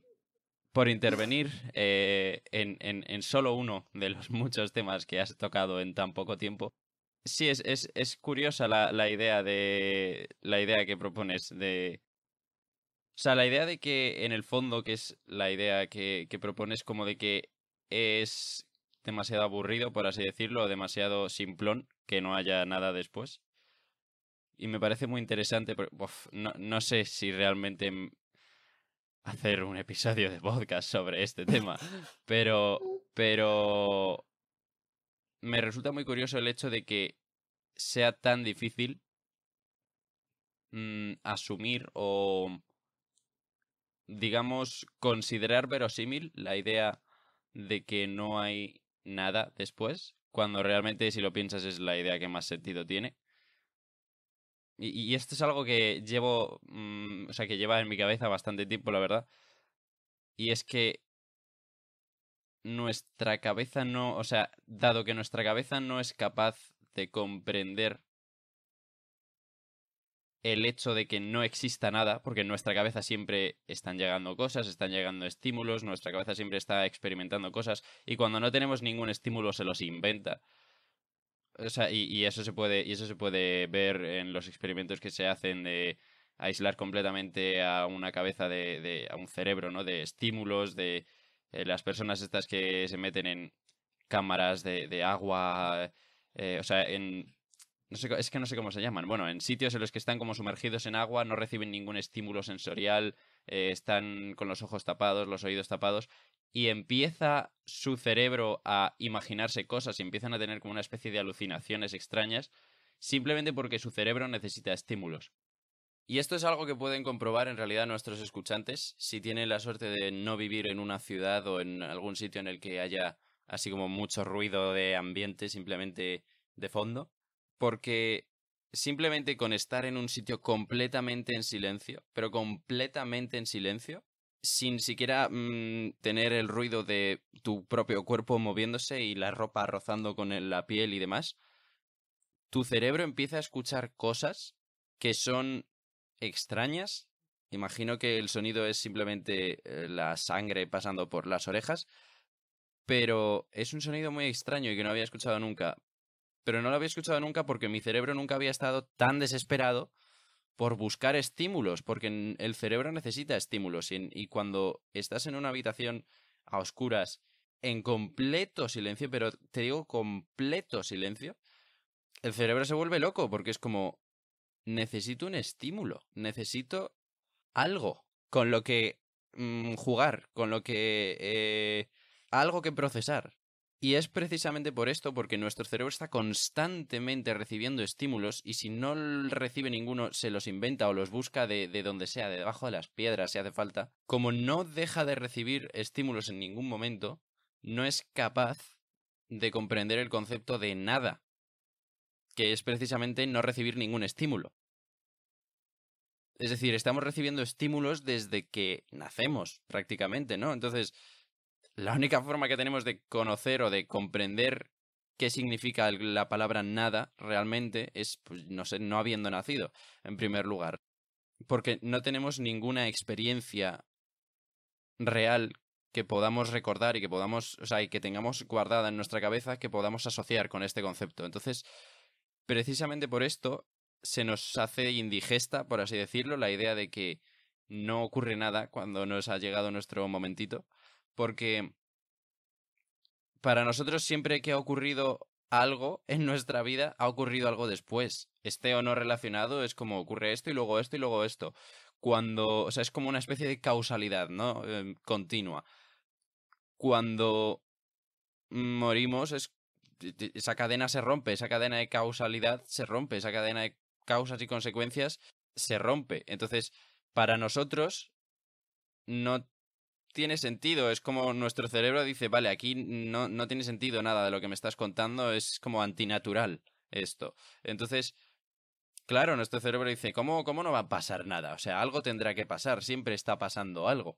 por intervenir eh, en, en, solo uno de los muchos temas que has tocado en tan poco tiempo. Sí, es, es, curiosa la, idea de. la idea que propones de. O sea, la idea de que en el fondo, que es la idea que, que propones, como de que es demasiado aburrido, por así decirlo, demasiado simplón, que no haya nada después y me parece muy interesante, no, sé si realmente hacer un episodio de podcast sobre este tema, pero, pero me resulta muy curioso el hecho de que sea tan difícil mm, asumir o, digamos, considerar verosímil la idea de que no hay nada después, cuando realmente si lo piensas es la idea que más sentido tiene. Y, esto es algo que llevo, mm, o sea, que lleva en mi cabeza bastante tiempo, la verdad. Y es que nuestra cabeza no, o sea, dado que nuestra cabeza no es capaz de comprender el hecho de que no exista nada, porque en nuestra cabeza siempre están llegando cosas, están llegando estímulos, nuestra cabeza siempre está experimentando cosas, y cuando no tenemos ningún estímulo se los inventa. O sea, y, y, eso se puede, y eso se puede ver en los experimentos que se hacen de aislar completamente a una cabeza de, de a un cerebro, ¿no? De estímulos, de eh, las personas estas que se meten en cámaras de, de agua, eh, o sea, en... No sé, es que no sé cómo se llaman. Bueno, en sitios en los que están como sumergidos en agua, no reciben ningún estímulo sensorial, eh, están con los ojos tapados, los oídos tapados, y empieza su cerebro a imaginarse cosas y empiezan a tener como una especie de alucinaciones extrañas, simplemente porque su cerebro necesita estímulos. Y esto es algo que pueden comprobar en realidad nuestros escuchantes si tienen la suerte de no vivir en una ciudad o en algún sitio en el que haya así como mucho ruido de ambiente simplemente de fondo, porque simplemente con estar en un sitio completamente en silencio, pero completamente en silencio, sin siquiera mm, tener el ruido de tu propio cuerpo moviéndose y la ropa rozando con la piel y demás, tu cerebro empieza a escuchar cosas que son extrañas. Imagino que el sonido es simplemente eh, la sangre pasando por las orejas, pero es un sonido muy extraño y que no había escuchado nunca. Pero no lo había escuchado nunca porque mi cerebro nunca había estado tan desesperado por buscar estímulos, porque el cerebro necesita estímulos y, cuando estás en una habitación a oscuras, en completo silencio, pero te digo completo silencio, el cerebro se vuelve loco porque es como, necesito un estímulo, necesito algo con lo que mm, jugar, con lo que... Eh, algo que procesar. Y es precisamente por esto, porque nuestro cerebro está constantemente recibiendo estímulos y si no recibe ninguno, se los inventa o los busca de, donde sea, de debajo de las piedras si hace falta. Como no deja de recibir estímulos en ningún momento, no es capaz de comprender el concepto de nada, que es precisamente no recibir ningún estímulo. Es decir, estamos recibiendo estímulos desde que nacemos, prácticamente, ¿no? Entonces, la única forma que tenemos de conocer o de comprender qué significa la palabra nada realmente es, pues, no sé, no habiendo nacido, en primer lugar. Porque no tenemos ninguna experiencia real que podamos recordar y que podamos, o sea, y que tengamos guardada en nuestra cabeza que podamos asociar con este concepto. Entonces, precisamente por esto se nos hace indigesta, por así decirlo, la idea de que no ocurre nada cuando nos ha llegado nuestro momentito porque para nosotros siempre que ha ocurrido algo en nuestra vida, ha ocurrido algo después. Esté o no relacionado, es como ocurre esto y luego esto y luego esto. Cuando, o sea, es como una especie de causalidad, ¿no? Em, continua. Cuando morimos, esa cadena se rompe, esa cadena de causalidad se rompe, esa cadena de causas y consecuencias se rompe. Entonces, para nosotros, no tiene sentido, es como nuestro cerebro dice, vale, aquí no, no tiene sentido nada de lo que me estás contando, es como antinatural esto. Entonces, claro, nuestro cerebro dice, ¿cómo, ¿cómo no va a pasar nada? O sea, algo tendrá que pasar, siempre está pasando algo.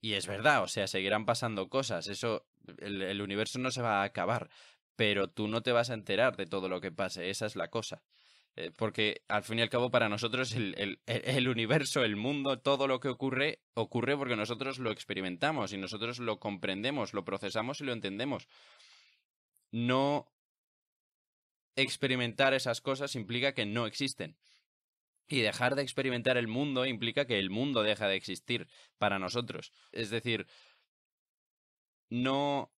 Y es verdad, o sea, seguirán pasando cosas, eso, el, el universo no se va a acabar, pero tú no te vas a enterar de todo lo que pase, esa es la cosa. Eh, porque al fin y al cabo para nosotros el, el, el, universo, el mundo, todo lo que ocurre, ocurre porque nosotros lo experimentamos y nosotros lo comprendemos, lo procesamos y lo entendemos. No experimentar esas cosas implica que no existen. Y dejar de experimentar el mundo implica que el mundo deja de existir para nosotros. Es decir, no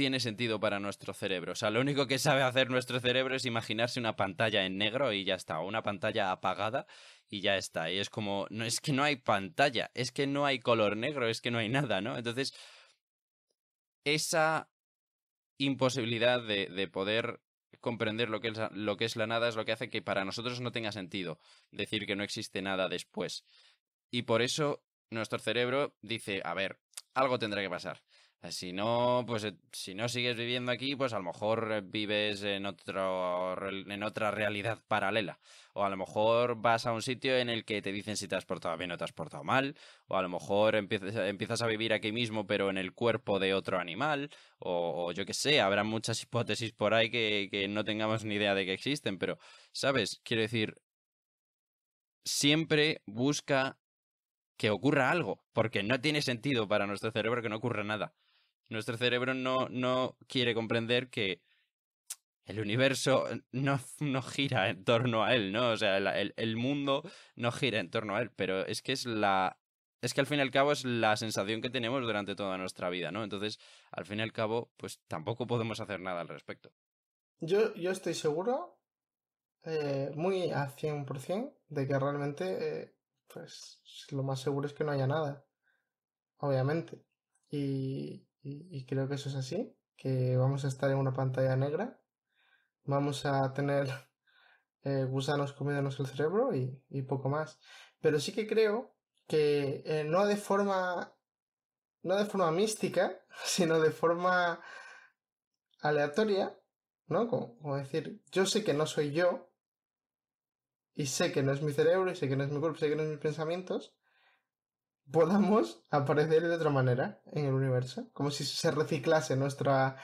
tiene sentido para nuestro cerebro. O sea, lo único que sabe hacer nuestro cerebro es imaginarse una pantalla en negro y ya está, una pantalla apagada y ya está. Y es como, no es que no hay pantalla, es que no hay color negro, es que no hay nada, ¿no? Entonces, esa imposibilidad de, poder comprender lo que, es, lo que es la nada es lo que hace que para nosotros no tenga sentido decir que no existe nada después. Y por eso nuestro cerebro dice, a ver, algo tendrá que pasar. Si no, pues eh, si no sigues viviendo aquí, pues a lo mejor eh, vives en otro en otra realidad paralela. O a lo mejor vas a un sitio en el que te dicen si te has portado bien o te has portado mal. O a lo mejor empiezas, empiezas a vivir aquí mismo, pero en el cuerpo de otro animal. O, yo qué sé, habrá muchas hipótesis por ahí que, que no tengamos ni idea de que existen. Pero, ¿sabes? Quiero decir, siempre busca que ocurra algo, porque no tiene sentido para nuestro cerebro que no ocurra nada. Nuestro cerebro no, no quiere comprender que el universo no, gira en torno a él, ¿no? O sea, el, mundo no gira en torno a él, pero es que es la... Es que al fin y al cabo es la sensación que tenemos durante toda nuestra vida, ¿no? Entonces, al fin y al cabo, pues tampoco podemos hacer nada al respecto. Yo, yo estoy seguro, eh, muy a 100%, de que realmente, eh, pues lo más seguro es que no haya nada, obviamente. Y, y, creo que eso es así, que vamos a estar en una pantalla negra, vamos a tener eh, gusanos comiéndonos el cerebro y, poco más. Pero sí que creo que eh, no de forma. no de forma mística, sino de forma aleatoria, ¿no? Como, decir, yo sé que no soy yo, y sé que no es mi cerebro, y sé que no es mi cuerpo, sé que no es mis pensamientos, podamos aparecer de otra manera en el universo, como si se reciclase nuestra,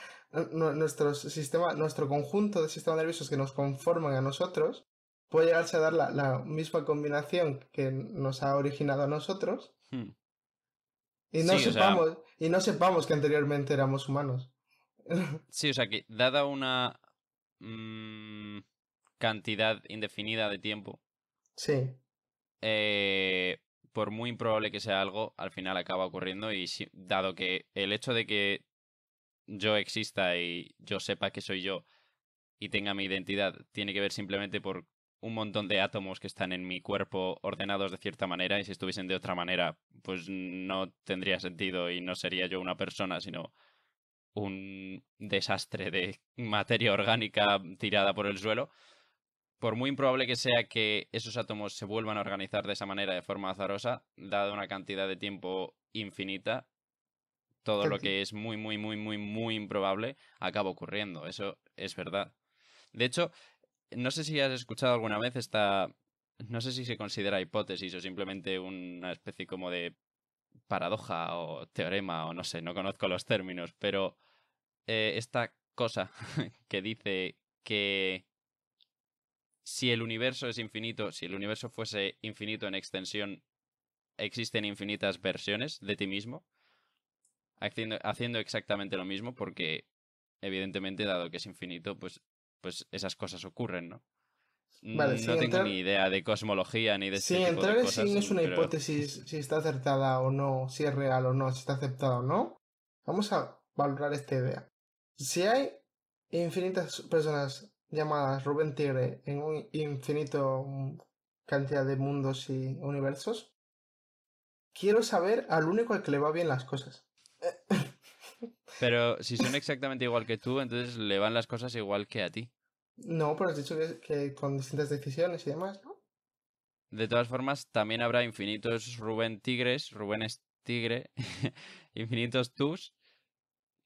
nuestro sistema, nuestro conjunto de sistemas nerviosos que nos conforman a nosotros, puede llegarse a dar la, misma combinación que nos ha originado a nosotros hmm. y, no sepamos, y no sepamos que anteriormente éramos humanos. sí, o sea que dada una mm, cantidad indefinida de tiempo. Sí. Eh, por muy improbable que sea algo, al final acaba ocurriendo y dado que el hecho de que yo exista y yo sepa que soy yo y tenga mi identidad tiene que ver simplemente por un montón de átomos que están en mi cuerpo ordenados de cierta manera y si estuviesen de otra manera pues no tendría sentido y no sería yo una persona sino un desastre de materia orgánica tirada por el suelo por muy improbable que sea que esos átomos se vuelvan a organizar de esa manera de forma azarosa, dada una cantidad de tiempo infinita, todo pues lo que es muy, muy, muy, muy, muy improbable acaba ocurriendo. Eso es verdad. De hecho, no sé si has escuchado alguna vez esta... No sé si se considera hipótesis o simplemente una especie como de paradoja o teorema o no sé, no conozco los términos, pero eh, esta cosa que dice que si el universo es infinito, si el universo fuese infinito en extensión, existen infinitas versiones de ti mismo, haciendo, exactamente lo mismo, porque evidentemente, dado que es infinito, pues, pues esas cosas ocurren, ¿no? Mm, no tengo ni idea de cosmología ni de este entrar si es mm, una hipótesis si está acertada o no, si es real o no, si está aceptada o no, vamos a valorar esta idea. Si hay infinitas personas llamadas Rubén Tigre en un infinito mm, cantidad de mundos y universos, quiero saber al único al que le va bien las cosas. Pero si son exactamente igual que tú, entonces le van las cosas igual que a ti. No, pero has dicho que, con distintas decisiones y demás, ¿no? De todas formas, también habrá infinitos Rubén Tigres, Rubén es Tigre, infinitos tus,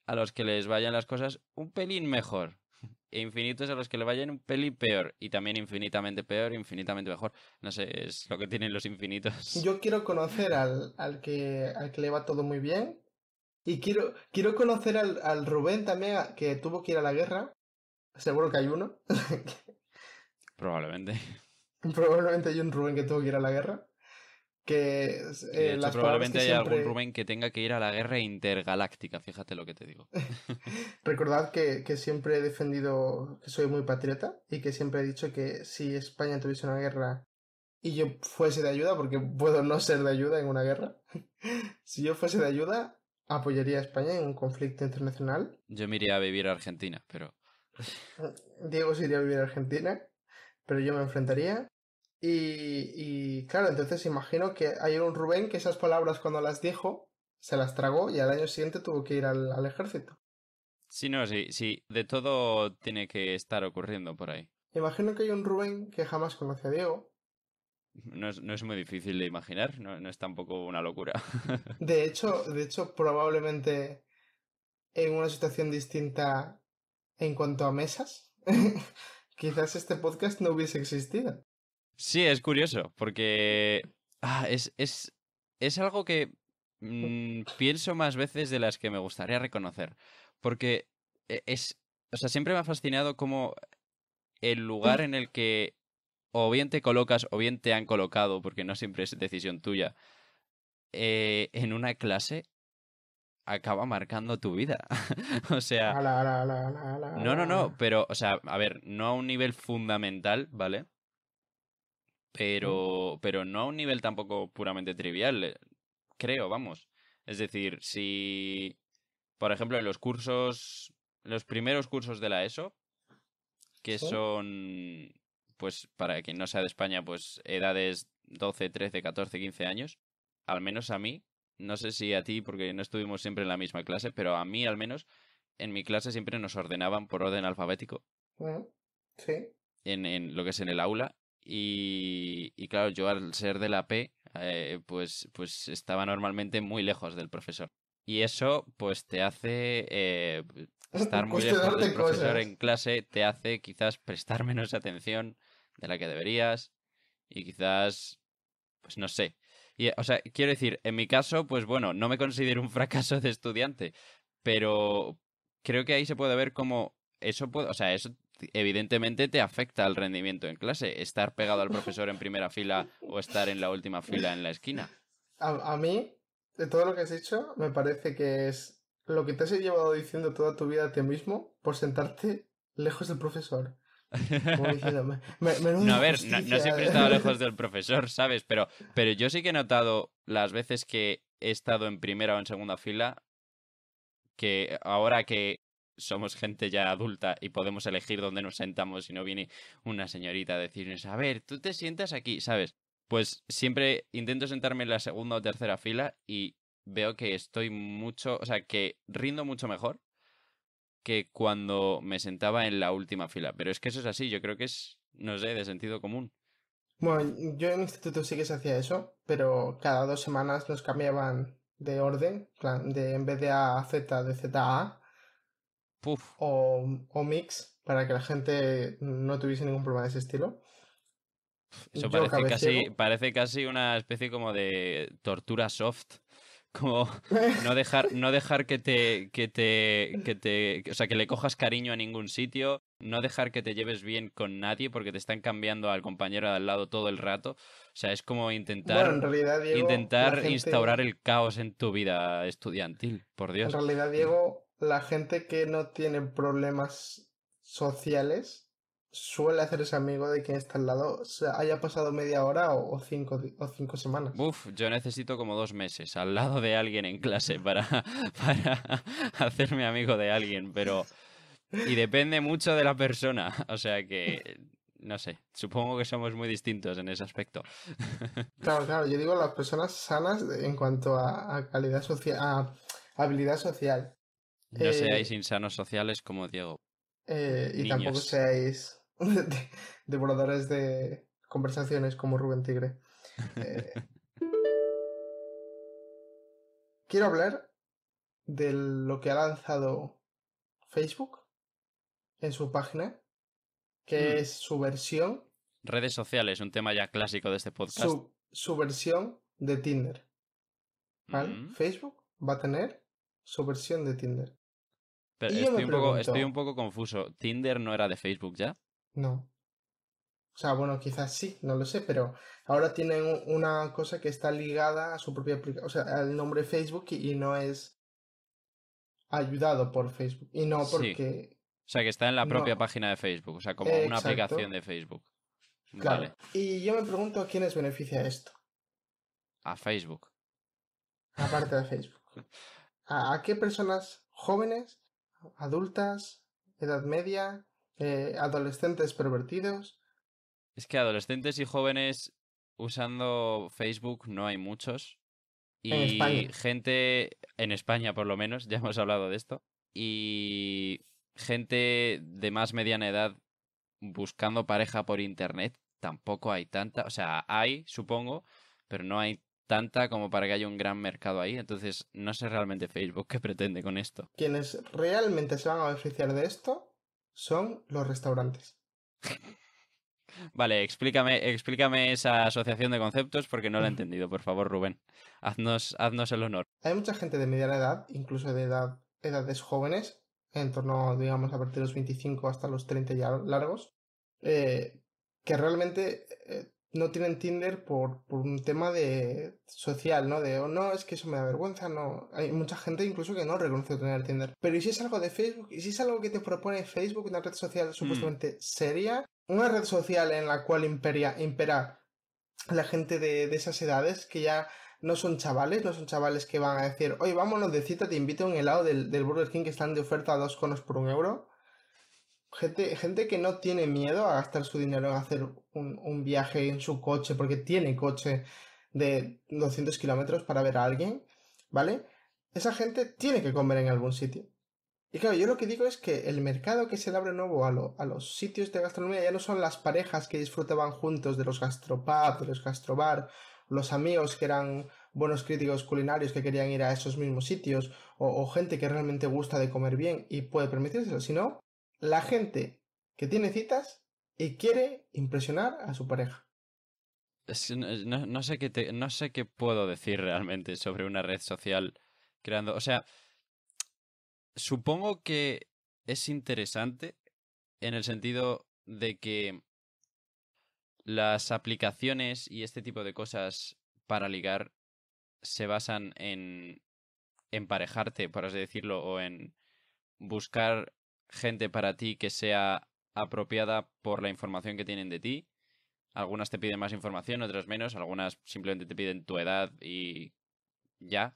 a los que les vayan las cosas un pelín mejor infinitos a los que le vayan un peli peor y también infinitamente peor, infinitamente mejor. No sé, es lo que tienen los infinitos. Yo quiero conocer al, al, que, al que le va todo muy bien y quiero, quiero conocer al, al Rubén también que tuvo que ir a la guerra. Seguro que hay uno. Probablemente. Probablemente hay un Rubén que tuvo que ir a la guerra. Que eh, probablemente haya algún Rubén que tenga que ir a la guerra intergaláctica, fíjate lo que te digo. Recordad que, que, siempre he defendido que soy muy patriota y que siempre he dicho que si España tuviese una guerra y yo fuese de ayuda, porque puedo no ser de ayuda en una guerra, si yo fuese de ayuda, apoyaría a España en un conflicto internacional. Yo me iría a vivir a Argentina, pero... Mm, Diego se iría a vivir a Argentina, pero yo me enfrentaría y, claro, entonces imagino que hay un Rubén que esas palabras cuando las dijo se las tragó y al año siguiente tuvo que ir al, ejército. Sí, no, sí, sí, de todo tiene que estar ocurriendo por ahí. Imagino que hay un Rubén que jamás conoce a Diego. No es, muy difícil de imaginar, no, no es tampoco una locura. de hecho, de hecho, probablemente en una situación distinta en cuanto a mesas, quizás este podcast no hubiese existido. Sí, es curioso, porque ah, es, es, es, algo que mm, pienso más veces de las que me gustaría reconocer, porque e, es, o sea, siempre me ha fascinado cómo el lugar en el que o bien te colocas o bien te han colocado, porque no siempre es decisión tuya, eh, en una clase acaba marcando tu vida. o sea... no, no, no, pero, o sea, a ver, no a un nivel fundamental, ¿vale? pero, pero no a un nivel tampoco puramente trivial, eh, creo, vamos. Es decir, si, por ejemplo, en los cursos, los primeros cursos de la ESO, que son, pues, para quien no sea de España, pues, edades 12, 13, 14, 15 años, al menos a mí, no sé si a ti, porque no estuvimos siempre en la misma clase, pero a mí al menos, en mi clase siempre nos ordenaban por orden alfabético. Sí. en lo que es en el aula, y, claro, yo al ser de la P, eh, pues, pues estaba normalmente muy lejos del profesor. Y eso, pues te hace eh, estar muy lejos del profesor en clase, te hace quizás prestar menos atención de la que deberías. Y quizás, pues no sé. Y, o sea, quiero decir, en mi caso, pues bueno, no me considero un fracaso de estudiante, pero creo que ahí se puede ver cómo eso puede, o sea, eso evidentemente te afecta el rendimiento en clase, estar pegado al profesor en primera fila o estar en la última fila en la esquina. A, mí, de todo lo que has dicho, me parece que es lo que te has llevado diciendo toda tu vida a ti mismo por sentarte lejos del profesor. no, a ver, no, siempre he estado lejos del profesor, ¿sabes? Pero, pero yo sí que he notado las veces que he estado en primera o en segunda fila que ahora que somos gente ya adulta y podemos elegir dónde nos sentamos y no viene una señorita a decirnos, a ver, tú te sientas aquí, ¿sabes? Pues siempre intento sentarme en la segunda o tercera fila y veo que estoy mucho, o sea, que rindo mucho mejor que cuando me sentaba en la última fila. Pero es que eso es así, yo creo que es, no sé, de sentido común. Bueno, yo en el instituto sí que se hacía eso, pero cada dos semanas nos cambiaban de orden, de en vez de a Z, de Z a A, o, mix para que la gente no tuviese ningún problema de ese estilo. Eso parece casi, parece una especie como de tortura soft como no dejar, no dejar que te, que te, que te, o sea, que le cojas cariño a ningún sitio, no dejar que te lleves bien con nadie porque te están cambiando al compañero de al lado todo el rato. O sea, es como intentar, intentar instaurar el caos en tu vida estudiantil, por Dios. En realidad, Diego, la gente que no tiene problemas sociales suele hacerse amigo de quien está al lado, haya pasado media hora o, cinco, o cinco semanas. Uf, yo necesito como dos meses al lado de alguien en clase para, hacerme amigo de alguien, pero... Y depende mucho de la persona, o sea que... No sé, supongo que somos muy distintos en ese aspecto. Claro, claro, yo digo las personas sanas en cuanto a calidad social, a habilidad social. No eh, seáis insanos sociales como Diego. Eh, y tampoco seáis devoradores de conversaciones como Rubén Tigre. Eh, quiero hablar de lo que ha lanzado Facebook en su página, que mm. es su versión. Redes sociales, un tema ya clásico de este podcast. Su, versión de Tinder. Mm. Facebook va a tener su versión de Tinder estoy, un poco, confuso. ¿Tinder no era de Facebook ya? No. O sea, bueno, quizás sí, no lo sé, pero ahora tienen una cosa que está ligada a su propia aplicación, o sea, al nombre Facebook y no es ayudado por Facebook. Y no porque. O sea, que está en la propia página de Facebook, o sea, como una aplicación de Facebook. Vale. Y yo me pregunto a quiénes beneficia esto. A Facebook. Aparte de Facebook. ¿A qué personas jóvenes adultas, edad media, eh, adolescentes pervertidos. Es que adolescentes y jóvenes usando Facebook no hay muchos. Y gente, en España por lo menos, ya hemos hablado de esto. Y gente de más mediana edad buscando pareja por internet, tampoco hay tanta. O sea, hay, supongo, pero no hay tanta como para que haya un gran mercado ahí. Entonces, no sé realmente Facebook qué pretende con esto. Quienes realmente se van a beneficiar de esto son los restaurantes. vale, explícame, explícame esa asociación de conceptos porque no la he entendido, por favor, Rubén. Haznos, haznos el honor. Hay mucha gente de mediana edad, incluso de edad, edades jóvenes, en torno, digamos, a partir de los 25 hasta los 30 ya largos, eh, que realmente eh, no tienen Tinder por, un tema de social, ¿no? De, oh, no, es que eso me da vergüenza, no. Hay mucha gente incluso que no reconoce tener Tinder. Pero ¿y si es algo de Facebook? ¿Y si es algo que te propone Facebook, una red social mm. supuestamente seria? Una red social en la cual imperia, impera la gente de, esas edades que ya no son chavales, no son chavales que van a decir, oye, vámonos de cita, te invito a un helado del, del Burger King que están de oferta a dos conos por un euro. Gente, que no tiene miedo a gastar su dinero en hacer un, viaje en su coche, porque tiene coche de 200 kilómetros para ver a alguien, ¿vale? Esa gente tiene que comer en algún sitio. Y claro, yo lo que digo es que el mercado que se le abre nuevo a, a los sitios de gastronomía ya no son las parejas que disfrutaban juntos de los gastropubs, de los gastrobar, los amigos que eran buenos críticos culinarios que querían ir a esos mismos sitios, o, gente que realmente gusta de comer bien y puede permitírselo, sino la gente que tiene citas y quiere impresionar a su pareja. No, sé qué no sé qué puedo decir realmente sobre una red social creando. O sea, supongo que es interesante en el sentido de que las aplicaciones y este tipo de cosas para ligar se basan en emparejarte, por así decirlo, o en buscar gente para ti que sea apropiada por la información que tienen de ti. Algunas te piden más información, otras menos, algunas simplemente te piden tu edad y ya.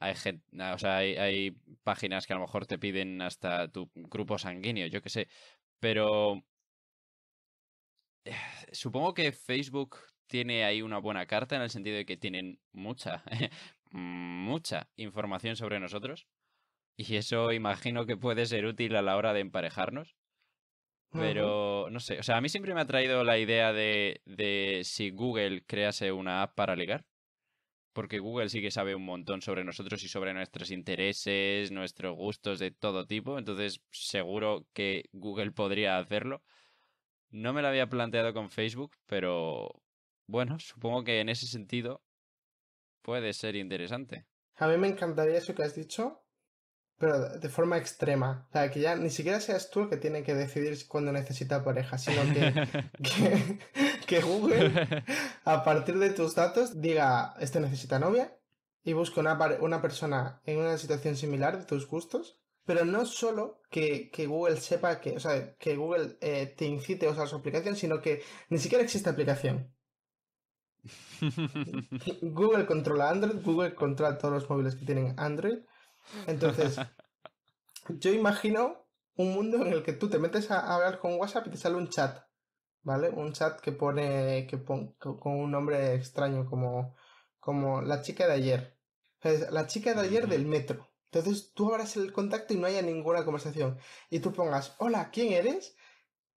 Hay, gente, o sea, hay, páginas que a lo mejor te piden hasta tu grupo sanguíneo, yo qué sé. Pero supongo que Facebook tiene ahí una buena carta en el sentido de que tienen mucha, mucha información sobre nosotros. Y eso imagino que puede ser útil a la hora de emparejarnos. Pero no sé, o sea, a mí siempre me ha traído la idea de, de si Google crease una app para ligar. Porque Google sí que sabe un montón sobre nosotros y sobre nuestros intereses, nuestros gustos de todo tipo. Entonces, seguro que Google podría hacerlo. No me lo había planteado con Facebook, pero bueno, supongo que en ese sentido puede ser interesante. A mí me encantaría eso que has dicho, pero de forma extrema. O sea, que ya ni siquiera seas tú el que tiene que decidir cuándo necesita pareja, sino que, que, Google, a partir de tus datos, diga, este necesita novia, y busque una, una persona en una situación similar de tus gustos. Pero no solo que, que Google sepa que, o sea, que Google eh, te incite a usar su aplicación, sino que ni siquiera existe aplicación. Google controla Android, Google controla todos los móviles que tienen Android entonces, yo imagino un mundo en el que tú te metes a hablar con WhatsApp y te sale un chat, ¿vale? Un chat que pone, que con un nombre extraño como, como la chica de ayer. la chica de ayer del metro. Entonces tú abras el contacto y no haya ninguna conversación. Y tú pongas, hola, ¿quién eres?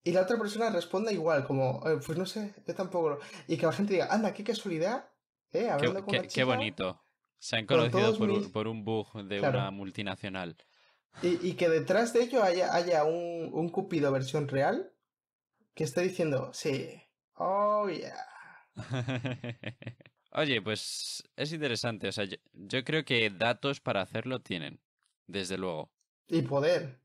Y la otra persona responda igual, como, eh, pues no sé, yo tampoco. Y que la gente diga, anda, qué casualidad, ¿eh? Hablando con qué, qué bonito. Se han conocido por, un bug de una multinacional. Y, que detrás de ello haya, haya un, un, Cupido versión real que esté diciendo, sí, oh yeah. Oye, pues es interesante. O sea, yo, creo que datos para hacerlo tienen, desde luego. Y poder.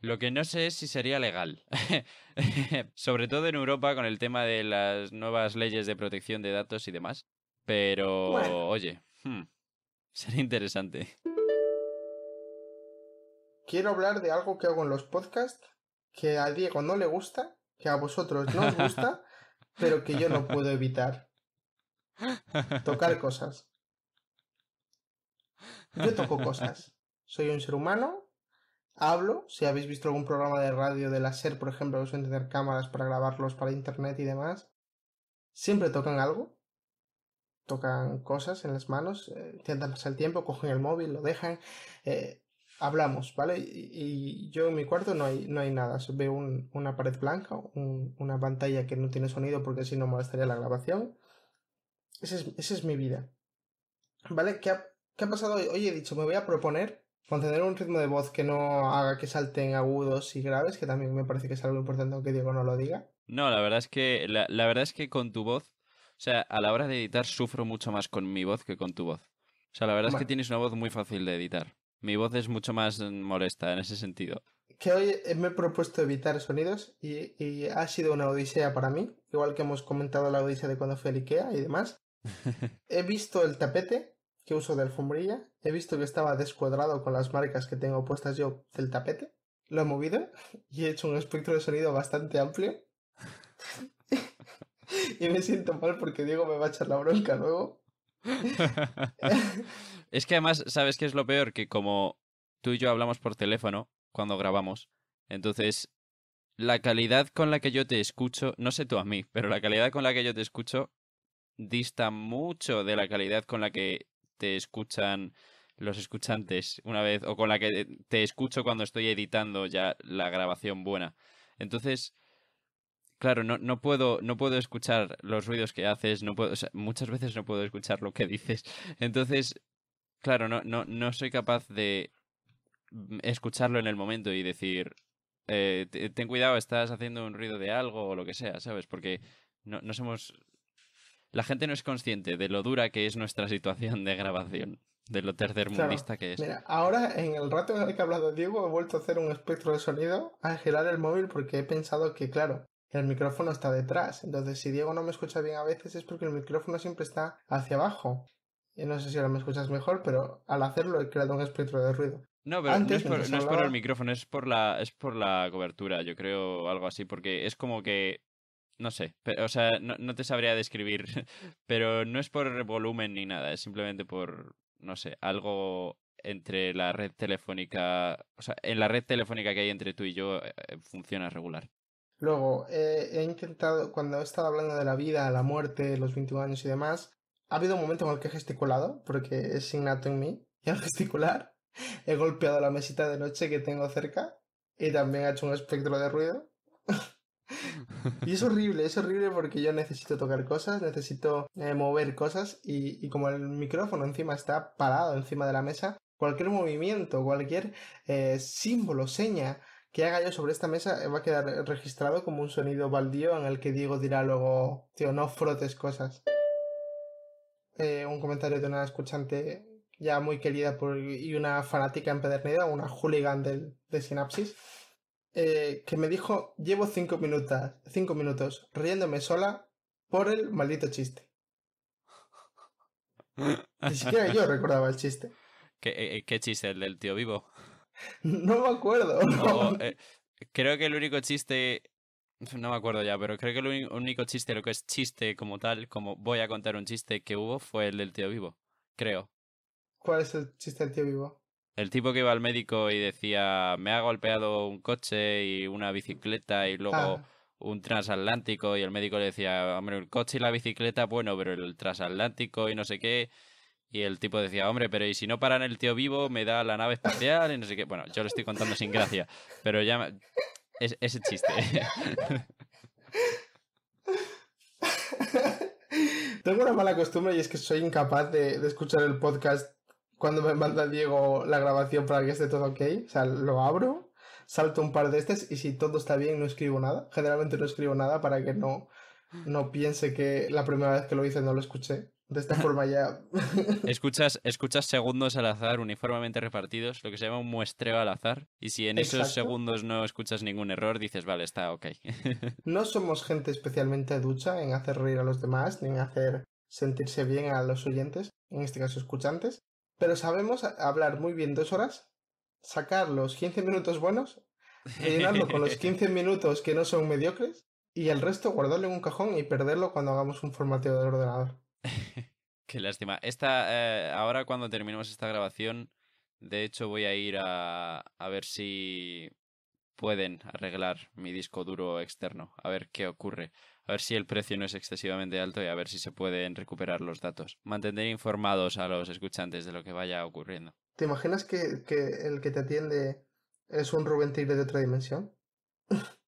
Lo que no sé es si sería legal. Sobre todo en Europa con el tema de las nuevas leyes de protección de datos y demás. Pero, oye. Hmm. Sería interesante. Quiero hablar de algo que hago en los podcasts que a Diego no le gusta, que a vosotros no os gusta, pero que yo no puedo evitar. Tocar cosas. Yo toco cosas. Soy un ser humano, hablo, si habéis visto algún programa de radio de la SER, por ejemplo, que suelen tener cámaras para grabarlos para internet y demás, siempre tocan algo tocan cosas en las manos, eh, intentan el tiempo, cogen el móvil, lo dejan, eh, hablamos, ¿vale? Y, yo en mi cuarto no hay, no hay nada, veo una pared blanca, una pantalla que no tiene sonido porque si no molestaría la grabación. Esa es, mi vida. ¿Vale? ¿Qué ha, pasado hoy? Hoy he dicho, me voy a proponer mantener un ritmo de voz que no haga que salten agudos y graves, que también me parece que es algo importante aunque Diego no lo diga. No, la verdad es que, la verdad es que con tu voz o sea, a la hora de editar sufro mucho más con mi voz que con tu voz. O sea, la verdad es que tienes una voz muy fácil de editar. Mi voz es mucho más mm, molesta en ese sentido. Que hoy me he propuesto evitar sonidos y, y ha sido una odisea para mí, igual que hemos comentado la odisea de cuando fui al Ikea y demás. he visto el tapete que uso de alfombrilla, he visto que estaba descuadrado con las marcas que tengo puestas yo del tapete, lo he movido y he hecho un espectro de sonido bastante amplio. y me siento mal porque Diego me va a echar la bronca luego. es que además, ¿sabes qué es lo peor? Que como tú y yo hablamos por teléfono cuando grabamos, entonces la calidad con la que yo te escucho, no sé tú a mí, pero la calidad con la que yo te escucho dista mucho de la calidad con la que te escuchan los escuchantes una vez o con la que te escucho cuando estoy editando ya la grabación buena. Entonces, Claro, no, puedo, no puedo escuchar los ruidos que haces, no puedo, muchas veces no puedo escuchar lo que dices. Entonces, claro, no, no, no soy capaz de mm, escucharlo en el momento y decir, eh, ten cuidado, estás haciendo un ruido de algo o lo que sea, ¿sabes? Porque no, somos... La gente no es consciente de lo dura que es nuestra situación de grabación de lo tercermundista que es. ahora en el rato en el que he hablado Diego, he vuelto a hacer un espectro de sonido a girar el móvil porque he pensado que, claro, el micrófono está detrás. Entonces, si Diego no me escucha bien a veces es porque el micrófono siempre está hacia abajo. no sé si ahora me escuchas mejor, pero al hacerlo he creado un espectro de ruido. No, pero no, es por, el micrófono, es por la, es por la cobertura, yo creo, algo así, porque es como que no sé, o sea, no, te sabría describir, pero no es por volumen ni nada, es simplemente por, no sé, algo entre la red telefónica, o sea, en la red telefónica que hay entre tú y yo eh, eh, funciona regular. Luego, eh, he intentado, cuando he estado hablando de la vida, la muerte, los 21 años y demás, ha habido un momento en el que he gesticulado, porque es innato en mí, y al gesticular he golpeado la mesita de noche que tengo cerca y también ha hecho un espectro de ruido. y es horrible, es horrible porque yo necesito tocar cosas, necesito eh, mover cosas y, como el micrófono encima está parado encima de la mesa, cualquier movimiento, cualquier eh, símbolo, seña, que haga yo sobre esta mesa eh, va a quedar registrado como un sonido baldío en el que Diego dirá luego, tío, no frotes cosas. Eh, un comentario de una escuchante ya muy querida por, y una fanática empedernida, una hooligan del, de Sinapsis, eh, que me dijo, llevo cinco, minutos cinco minutos riéndome sola por el maldito chiste. Ni siquiera yo recordaba el chiste. ¿Qué, qué chiste? ¿El del tío vivo? No me acuerdo. Eh, creo que el único chiste. No me acuerdo ya, pero creo que el único chiste, lo que es chiste como tal, como voy a contar un chiste que hubo, fue el del tío vivo. Creo. ¿Cuál es el chiste del tío vivo? El tipo que iba al médico y decía: Me ha golpeado un coche y una bicicleta y luego. Ah. un transatlántico y el médico le decía, hombre, el coche y la bicicleta, bueno, pero el transatlántico y no sé qué. Y el tipo decía, hombre, pero y si no paran el tío vivo, me da la nave espacial y no sé qué. Bueno, yo lo estoy contando sin gracia, pero ya... Es, ese chiste. Tengo una mala costumbre y es que soy incapaz de, escuchar el podcast cuando me manda Diego la grabación para que esté todo ok. O sea, lo abro, salto un par de estos y si todo está bien no escribo nada. Generalmente no escribo nada para que no no piense que la primera vez que lo hice no lo escuché. De esta forma ya. escuchas, escuchas segundos al azar, uniformemente repartidos, lo que se llama un muestreo al azar. Y si en esos segundos no escuchas ningún error, dices, vale, está ok. no somos gente especialmente ducha en hacer reír a los demás, ni en hacer sentirse bien a los oyentes, en este caso escuchantes, pero sabemos hablar muy bien dos horas, sacar los 15 minutos buenos, llenarlo con los 15 minutos que no son mediocres y el resto guardarlo en un cajón y perderlo cuando hagamos un formateo del ordenador. Qué lástima. Esta, eh, ahora cuando terminemos esta grabación, de hecho voy a ir a, a ver si pueden arreglar mi disco duro externo, a ver qué ocurre, a ver si el precio no es excesivamente alto y a ver si se pueden recuperar los datos. Mantener informados a los escuchantes de lo que vaya ocurriendo. ¿Te imaginas que, el que te atiende es un Rubén Tigre de otra dimensión?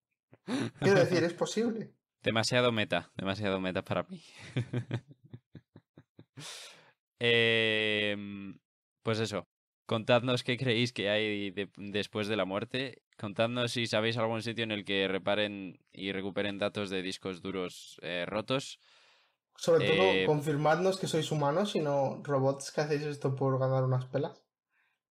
Quiero decir, es posible. Demasiado meta, demasiado meta para mí. eh, pues eso. Contadnos qué creéis que hay después de la muerte. Contadnos si sabéis algún sitio en el que reparen y recuperen datos de discos duros eh, rotos. Sobre todo, eh, confirmadnos que sois humanos y no robots que hacéis esto por ganar unas pelas.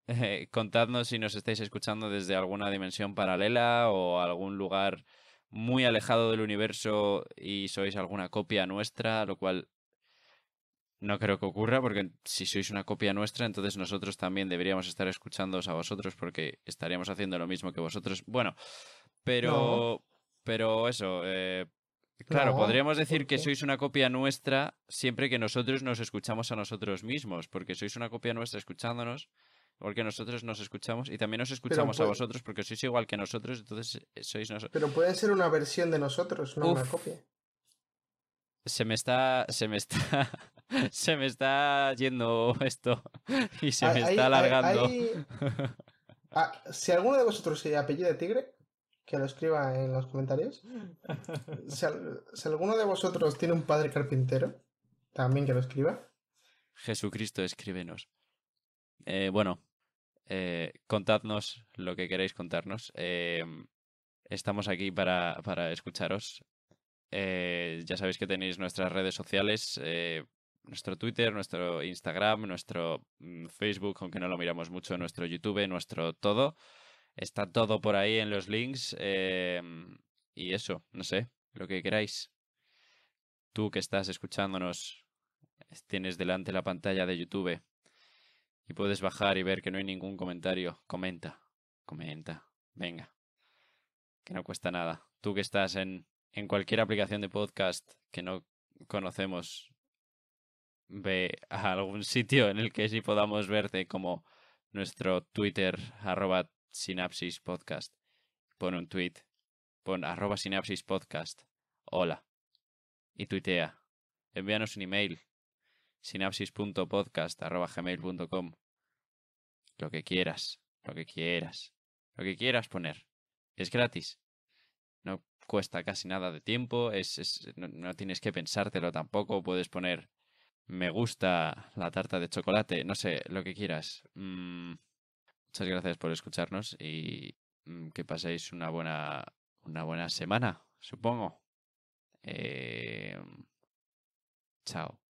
contadnos si nos estáis escuchando desde alguna dimensión paralela o algún lugar muy alejado del universo y sois alguna copia nuestra, lo cual no creo que ocurra, porque si sois una copia nuestra, entonces nosotros también deberíamos estar escuchándoos a vosotros, porque estaríamos haciendo lo mismo que vosotros. Bueno, pero. Pero eso. Eh, claro, podríamos decir que sois una copia nuestra siempre que nosotros nos escuchamos a nosotros mismos, porque sois una copia nuestra escuchándonos, porque nosotros nos escuchamos y también nos escuchamos a vosotros porque sois igual que nosotros, entonces eh, sois nosotros. Pero puede ser una versión de nosotros, no una copia. Se me está, se me está, se me está yendo esto y se ah, me está alargando. Ah, si alguno de vosotros se apellida de Tigre, que lo escriba en los comentarios. Si, alguno de vosotros tiene un padre carpintero, también que lo escriba. Jesucristo, escríbenos. Eh, bueno, eh, contadnos lo que queréis contarnos. Eh, estamos aquí para, escucharos. Eh, ya sabéis que tenéis nuestras redes sociales, nuestro Twitter, nuestro Instagram, nuestro mm, Facebook, aunque no lo miramos mucho, nuestro YouTube, nuestro todo. Está todo por ahí en los links. Em, y eso, no sé, lo que queráis. Tú que estás escuchándonos, tienes delante la pantalla de YouTube y puedes bajar y ver que no hay ningún comentario, comenta, comenta, venga, que no cuesta nada. Tú que estás en, cualquier aplicación de podcast que no conocemos, ve a algún sitio en el que sí podamos verte como nuestro Twitter arroba sinapsis podcast. Pon un tweet, pon arroba sinapsis podcast, hola, y tuitea. Envíanos un email, sinapsis.podcast.gmail.com. Lo que quieras, lo que quieras, lo que quieras poner. Es gratis. No cuesta casi nada de tiempo, es, no, tienes que pensártelo tampoco. Puedes poner me gusta la tarta de chocolate, no sé, lo que quieras. Mm, muchas gracias por escucharnos y mm, que paséis una buena, una buena semana, supongo. Eh, chao.